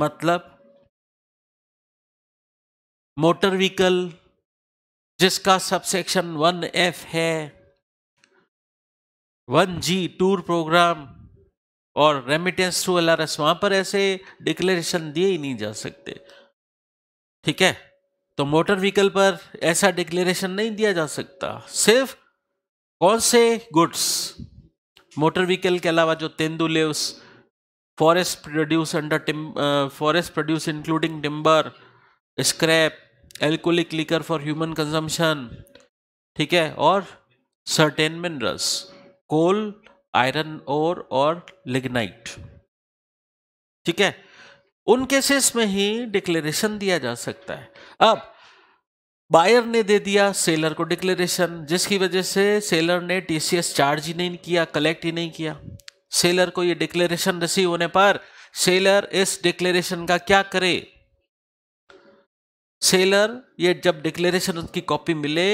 B: मतलब मोटर व्हीकल
A: जिसका सबसेक्शन वन एफ है वन जी टूर प्रोग्राम और remittance to L R S वहां पर ऐसे डिक्लेरेशन दिए ही नहीं जा सकते ठीक है तो मोटर व्हीकल पर ऐसा डिक्लेरेशन नहीं दिया जा सकता सिर्फ कौन से गुड्स मोटर व्हीकल के अलावा जो tendu leaves forest produce under forest produce including timber scrap alcoholic liquor for human consumption ठीक है और certain minerals coal iron ore और लिग्नाइट ठीक है उन केसेस में ही डिक्लेरेशन दिया जा सकता है अब बायर ने दे दिया सेलर को डिक्लेरेशन जिसकी वजह से सेलर ने टीसीएस चार्ज ही नहीं किया कलेक्ट ही नहीं किया सेलर को ये डिक्लेरेशन रिसीव होने पर सेलर इस डिक्लेरेशन का क्या करे सेलर ये जब डिक्लेरेशन उसकी कॉपी मिले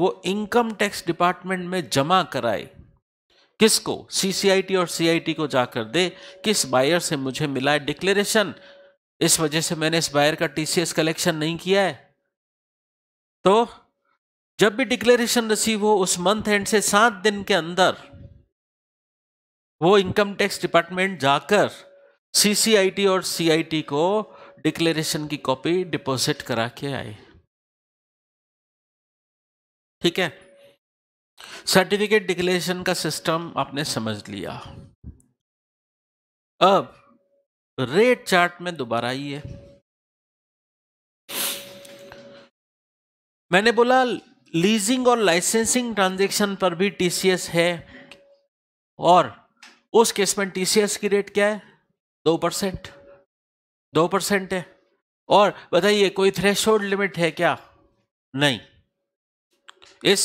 A: वो इनकम टैक्स डिपार्टमेंट में जमा कराए किसको सीसीआईटी और सीआईटी को जाकर दे किस बायर से मुझे मिला है डिक्लेरेशन इस वजह से मैंने इस बायर का टीसीएस कलेक्शन नहीं किया है तो जब भी डिक्लेरेशन रिसीव हो उस मंथ एंड से सात दिन के अंदर वो इनकम टैक्स डिपार्टमेंट जाकर सीसीआईटी और सीआईटी को डिक्लेरेशन की कॉपी डिपॉजिट करा के आए ठीक है सर्टिफिकेट डिक्लेरेशन का सिस्टम आपने समझ लिया अब रेट चार्ट में दोबारा आइए मैंने बोला लीजिंग और लाइसेंसिंग ट्रांजैक्शन पर भी टीसीएस है और उस केस में टीसीएस की रेट क्या है दो परसेंट दो परसेंट है और बताइए कोई थ्रेश लिमिट है क्या नहीं इस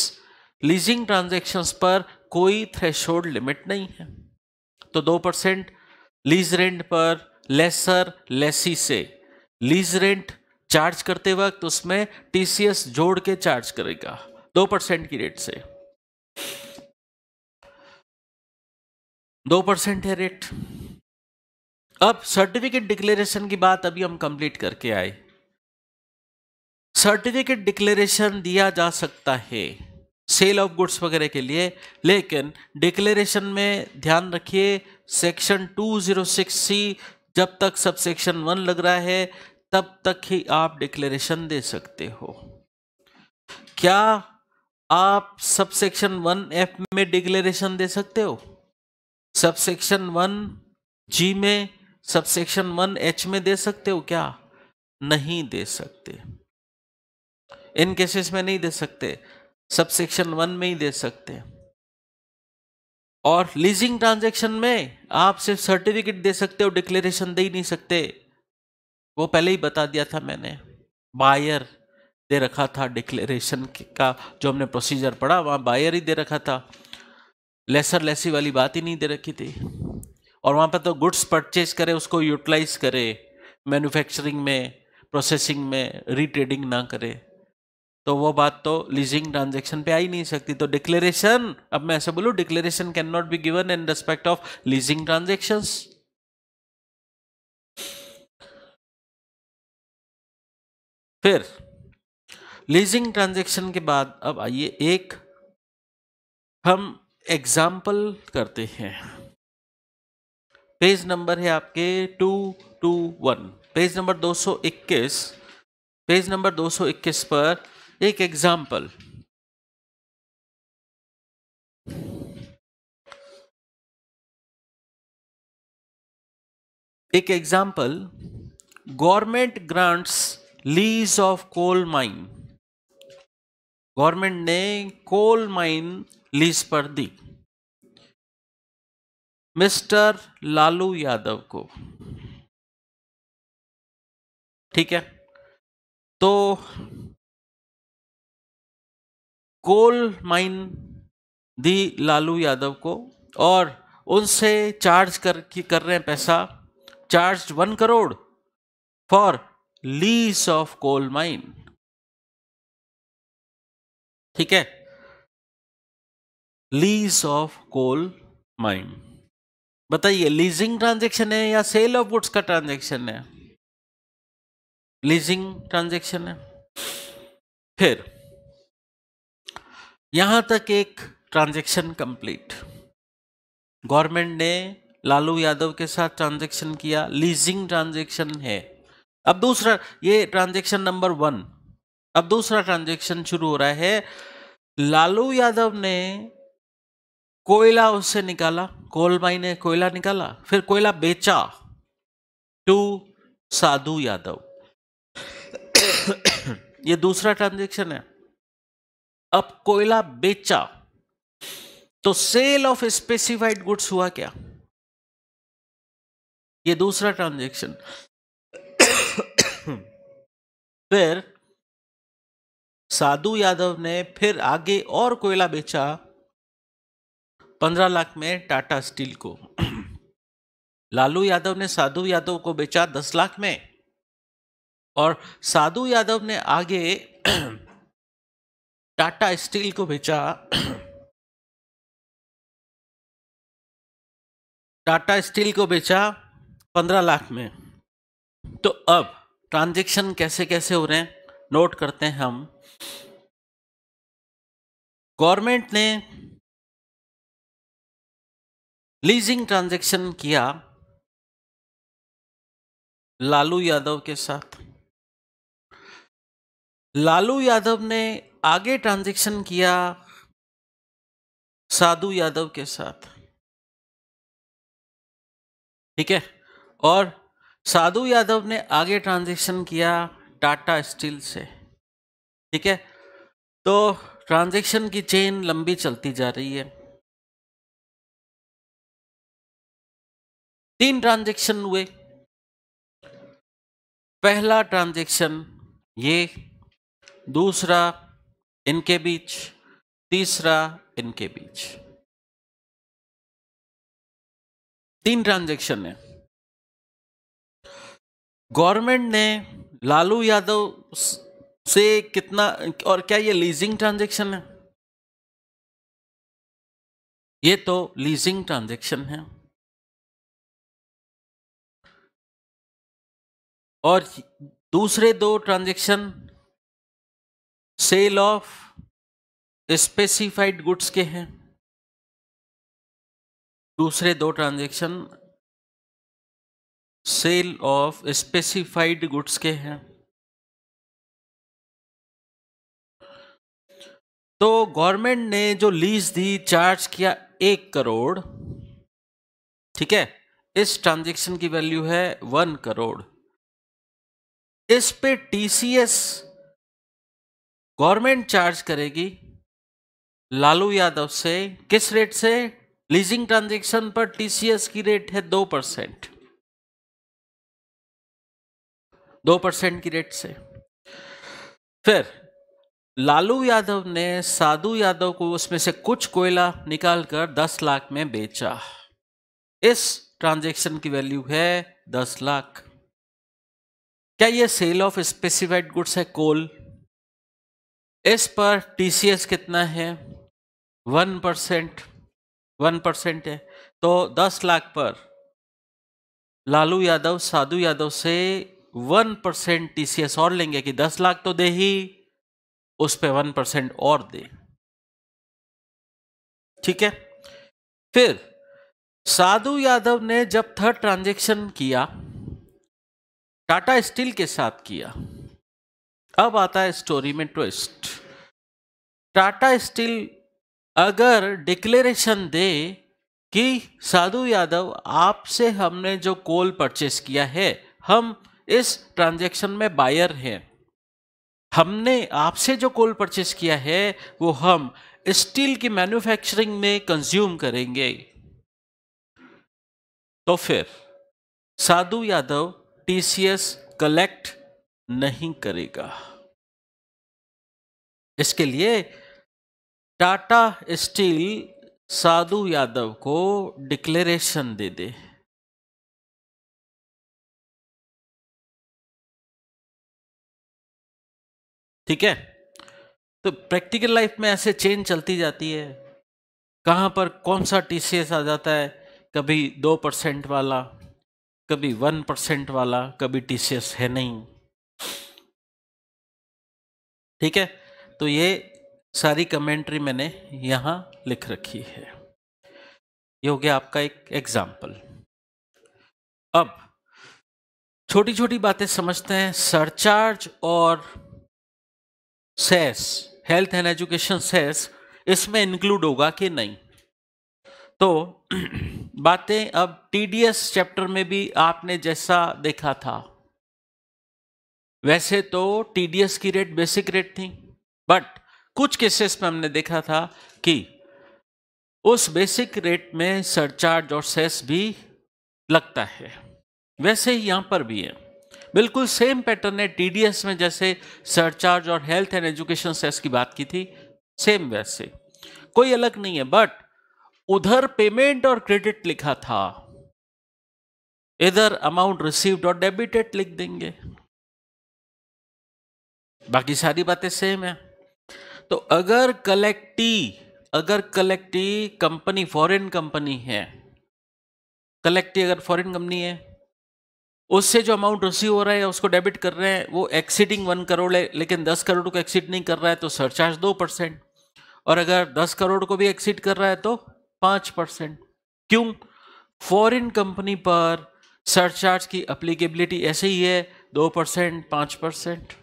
A: लीजिंग ट्रांजेक्शन पर कोई थ्रेश लिमिट नहीं है तो दो परसेंट लीज रेंट पर लेसर लेसी से लीज रेंट चार्ज करते वक्त उसमें टीसीएस जोड़ के चार्ज करेगा दो परसेंट की रेट से दो परसेंट है रेट अब सर्टिफिकेट डिक्लेरेशन की बात अभी हम कंप्लीट करके आए सर्टिफिकेट डिक्लेरेशन दिया जा सकता है सेल ऑफ गुड्स वगैरह के लिए लेकिन डिक्लेरेशन में ध्यान रखिए सेक्शन 206 सी जब तक सब सेक्शन वन लग रहा है तब तक ही आप डिक्लेरेशन दे सकते हो क्या आप सब सेक्शन वन एफ में डिक्लेरेशन दे सकते हो सब सेक्शन वन जी में सबसेक्शन वन एच में दे सकते हो क्या नहीं दे सकते इन केसेस में नहीं दे सकते सबसेक्शन वन में ही दे सकते और लीजिंग ट्रांजैक्शन में आप सिर्फ सर्टिफिकेट दे सकते हो डिक्लेरेशन दे ही नहीं सकते वो पहले ही बता दिया था मैंने बायर दे रखा था डिक्लेरेशन का जो हमने प्रोसीजर पढ़ा वहाँ बायर ही दे रखा था लेसर लेसी वाली बात ही नहीं दे रखी थी और वहाँ पर तो गुड्स परचेज करे उसको यूटिलाइज करे मैन्युफैक्चरिंग में प्रोसेसिंग में रीट्रेडिंग ना करे तो वो बात तो लीजिंग ट्रांजेक्शन पे आ ही नहीं सकती तो डिक्लेरेशन अब मैं ऐसे बोलूँ declaration can not be given in respect of leasing transactions
B: फिर लीजिंग ट्रांजेक्शन के
A: बाद अब आइए एक हम एग्जाम्पल करते हैं पेज नंबर है आपके two two one page number 221 page number 221 पर एक एग्जाम्पल
B: एक example
A: government grants lease of coal mine government ने कोल माइन लीज पर दी
B: मिस्टर लालू यादव को ठीक है तो
A: कोल माइन दी लालू यादव को और उनसे चार्ज कर कर रहे हैं पैसा charge one crore for lease of coal mine ठीक है लीज ऑफ कोल माइन बताइए लीजिंग ट्रांजेक्शन है या सेल ऑफ गुड्स का ट्रांजेक्शन है लीजिंग ट्रांजेक्शन है फिर यहां तक एक ट्रांजेक्शन कंप्लीट गवर्नमेंट ने लालू यादव के साथ ट्रांजेक्शन किया लीजिंग ट्रांजेक्शन है अब दूसरा ये ट्रांजेक्शन नंबर वन अब दूसरा ट्रांजेक्शन शुरू हो रहा है लालू यादव ने कोयला उससे निकाला कोल माइने कोयला निकाला फिर कोयला बेचा टू साधु यादव ये दूसरा ट्रांजेक्शन है अब कोयला बेचा तो सेल ऑफ स्पेसिफाइड गुड्स हुआ क्या ये दूसरा ट्रांजेक्शन फिर साधु यादव ने फिर आगे और कोयला बेचा पंद्रह लाख में टाटा स्टील को लालू यादव ने साधु यादव को बेचा दस लाख में और साधु यादव ने आगे
B: टाटा स्टील को बेचा
A: टाटा स्टील को बेचा पंद्रह लाख में तो अब ट्रांजेक्शन कैसे कैसे हो रहे हैं नोट करते हैं हम
B: गवर्नमेंट ने लीजिंग ट्रांजैक्शन किया लालू यादव के साथ लालू यादव ने आगे ट्रांजैक्शन किया साधु यादव के साथ ठीक है और साधु यादव ने आगे
A: ट्रांजैक्शन किया टाटा स्टील से ठीक है तो ट्रांजैक्शन की चेन लंबी चलती जा रही है
B: तीन ट्रांजेक्शन हुए पहला ट्रांजेक्शन ये दूसरा इनके बीच तीसरा इनके बीच
A: तीन ट्रांजेक्शन है गवर्नमेंट ने लालू यादव से कितना और क्या ये लीजिंग ट्रांजेक्शन है ये तो लीजिंग ट्रांजेक्शन
B: है और दूसरे दो transaction sale of specified goods के हैं दूसरे दो transaction sale of specified goods के हैं
A: तो गवर्नमेंट ने जो लीज दी चार्ज किया एक करोड़ ठीक है इस ट्रांजैक्शन की वैल्यू है वन करोड़ इस पे टीसीएस गवर्नमेंट चार्ज करेगी लालू यादव से किस रेट से लीजिंग ट्रांजैक्शन
B: पर टीसीएस की रेट है दो परसेंट
A: दो परसेंट की रेट से फिर लालू यादव ने साधु यादव को उसमें से कुछ कोयला निकालकर दस लाख में बेचा इस ट्रांजैक्शन की वैल्यू है दस लाख क्या ये सेल ऑफ स्पेसिफाइड गुड्स है कोल इस पर टीसीएस कितना है वन परसेंट वन परसेंट है तो दस लाख पर लालू यादव साधु यादव से वन परसेंट टीसीएस और लेंगे कि दस लाख तो दे ही उस पर वन परसेंट और दे ठीक है फिर साधु यादव ने जब थर्ड ट्रांजेक्शन किया टाटा स्टील के साथ किया अब आता है स्टोरी में ट्विस्ट टाटा स्टील अगर डिक्लेरेशन दे कि साधु यादव आपसे हमने जो कोल परचेस किया है हम इस ट्रांजैक्शन में बायर हैं हमने आपसे जो कोल परचेस किया है वो हम स्टील की मैन्युफैक्चरिंग में कंज्यूम करेंगे तो फिर साधु यादव टीसीएस कलेक्ट नहीं करेगा इसके लिए टाटा स्टील साधु यादव को
B: डिक्लेरेशन दे दे ठीक है तो प्रैक्टिकल
A: लाइफ में ऐसे चेंज चलती जाती है कहां पर कौन सा टीसीएस आ जाता है कभी दो परसेंट वाला कभी वन परसेंट वाला कभी टीसीएस है नहीं ठीक है तो ये सारी कमेंट्री मैंने यहां लिख रखी है ये हो गया आपका एक एग्जाम्पल अब छोटी छोटी बातें समझते हैं सरचार्ज और cess health and education cess इसमें इंक्लूड होगा कि नहीं तो बातें अब टीडीएस चैप्टर में भी आपने जैसा देखा था वैसे तो टीडीएस की रेट बेसिक रेट थी बट कुछ केसेस में हमने देखा था कि उस बेसिक रेट में सरचार्ज और सेस भी लगता है वैसे ही यहां पर भी है बिल्कुल सेम पैटर्न है टीडीएस में जैसे सरचार्ज और हेल्थ एंड एजुकेशन सेस की बात की थी सेम वैसे कोई अलग नहीं है बट उधर पेमेंट और क्रेडिट लिखा था इधर अमाउंट रिसीव्ड और डेबिटेड लिख देंगे बाकी सारी बातें सेम है तो अगर कलेक्टी अगर कलेक्टी कंपनी फॉरेन कंपनी है कलेक्टी अगर फॉरेन कंपनी है उससे जो अमाउंट रिसीव हो रहा है उसको डेबिट कर रहे हैं वो एक्सीडिंग वन करोड़ है लेकिन दस करोड़ को एक्सीड नहीं कर रहा है तो सरचार्ज दो परसेंट और अगर दस करोड़ को भी एक्सीड कर रहा है तो पांच परसेंट क्यों फॉरेन कंपनी पर सरचार्ज की अप्लीकेबिलिटी ऐसे ही है दो परसेंट पांच परसेंट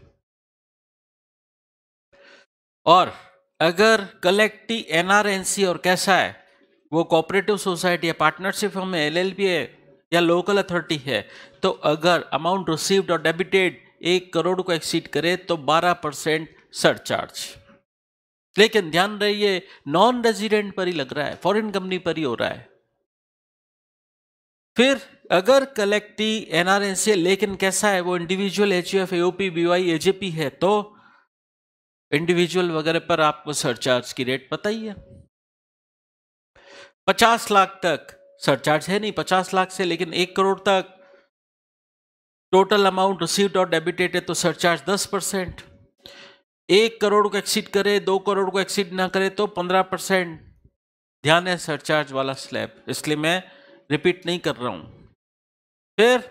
A: और अगर कलेक्टिव एनआरएनसी और कैसा है वो कॉपरेटिव सोसाइटी है पार्टनरशिप हमें एलएलपी है या लोकल अथॉरिटी है तो अगर अमाउंट रिसीव्ड और डेबिटेड एक करोड़ को एक्सीड करे तो बारह परसेंट सरचार्ज लेकिन ध्यान रहिए ये नॉन रेजिडेंट पर ही लग रहा है फॉरेन कंपनी पर ही हो रहा है फिर अगर कलेक्टी एनआरएनसी लेकिन कैसा है वो individual H U F AOP BOI AJP है तो इंडिविजुअल वगैरह पर आपको सरचार्ज की रेट पता ही है पचास लाख तक सरचार्ज है नहीं पचास लाख से लेकिन एक करोड़ तक टोटल अमाउंट रिसीव्ड और डेबिटेड है तो सरचार्ज दस परसेंट एक करोड़ को एक्सीड करे दो करोड़ को एक्सीड ना करे तो पंद्रह परसेंट ध्यान है सरचार्ज वाला स्लैब इसलिए मैं रिपीट नहीं कर रहा हूं फिर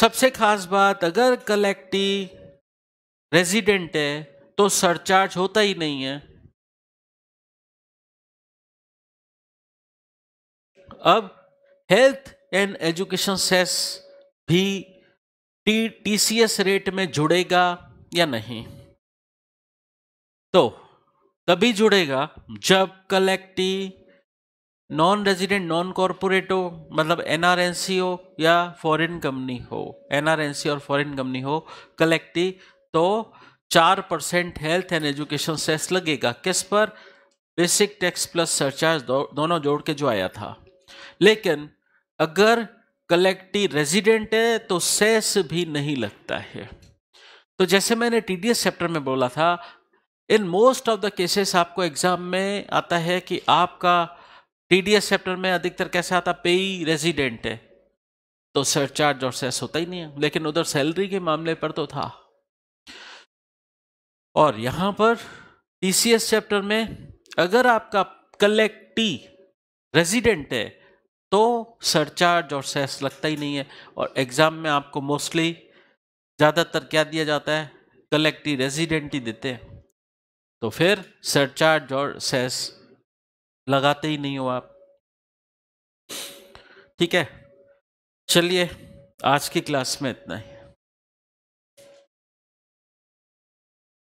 A: सबसे खास बात अगर कलेक्टी रेजिडेंट है तो सरचार्ज होता ही नहीं है अब हेल्थ एंड एजुकेशन सेस भी टी टीसीएस रेट में जुड़ेगा या नहीं तो तभी जुड़ेगा जब collectee non resident non corporate हो मतलब एनआरएनसी हो या फॉरेन कंपनी हो एनआरएनसी और फॉरेन कंपनी हो कलेक्टी तो चार percent health and education cess लगेगा किस पर बेसिक टैक्स प्लस सरचार्ज दो, दोनों जोड़ के जो आया था लेकिन अगर कलेक्टी रेजिडेंट है तो सेस भी नहीं लगता है तो जैसे मैंने टीडीएस चैप्टर में बोला था in most of the cases आपको एग्जाम में आता है कि आपका टीडीएस चैप्टर में अधिकतर कैसे आता पेई रेजिडेंट है तो सर चार्ज और सेस होता ही नहीं है लेकिन उधर सैलरी के मामले पर तो था और यहां पर टीसीएस चैप्टर में अगर आपका कलेक्टी रेजिडेंट है तो सरचार्ज और सेस लगता ही नहीं है और एग्जाम में आपको मोस्टली ज़्यादातर क्या दिया जाता है कलेक्टी रेजिडेंट ही देते हैं तो फिर सरचार्ज और सेस लगाते ही नहीं हो आप ठीक है चलिए आज की क्लास में इतना ही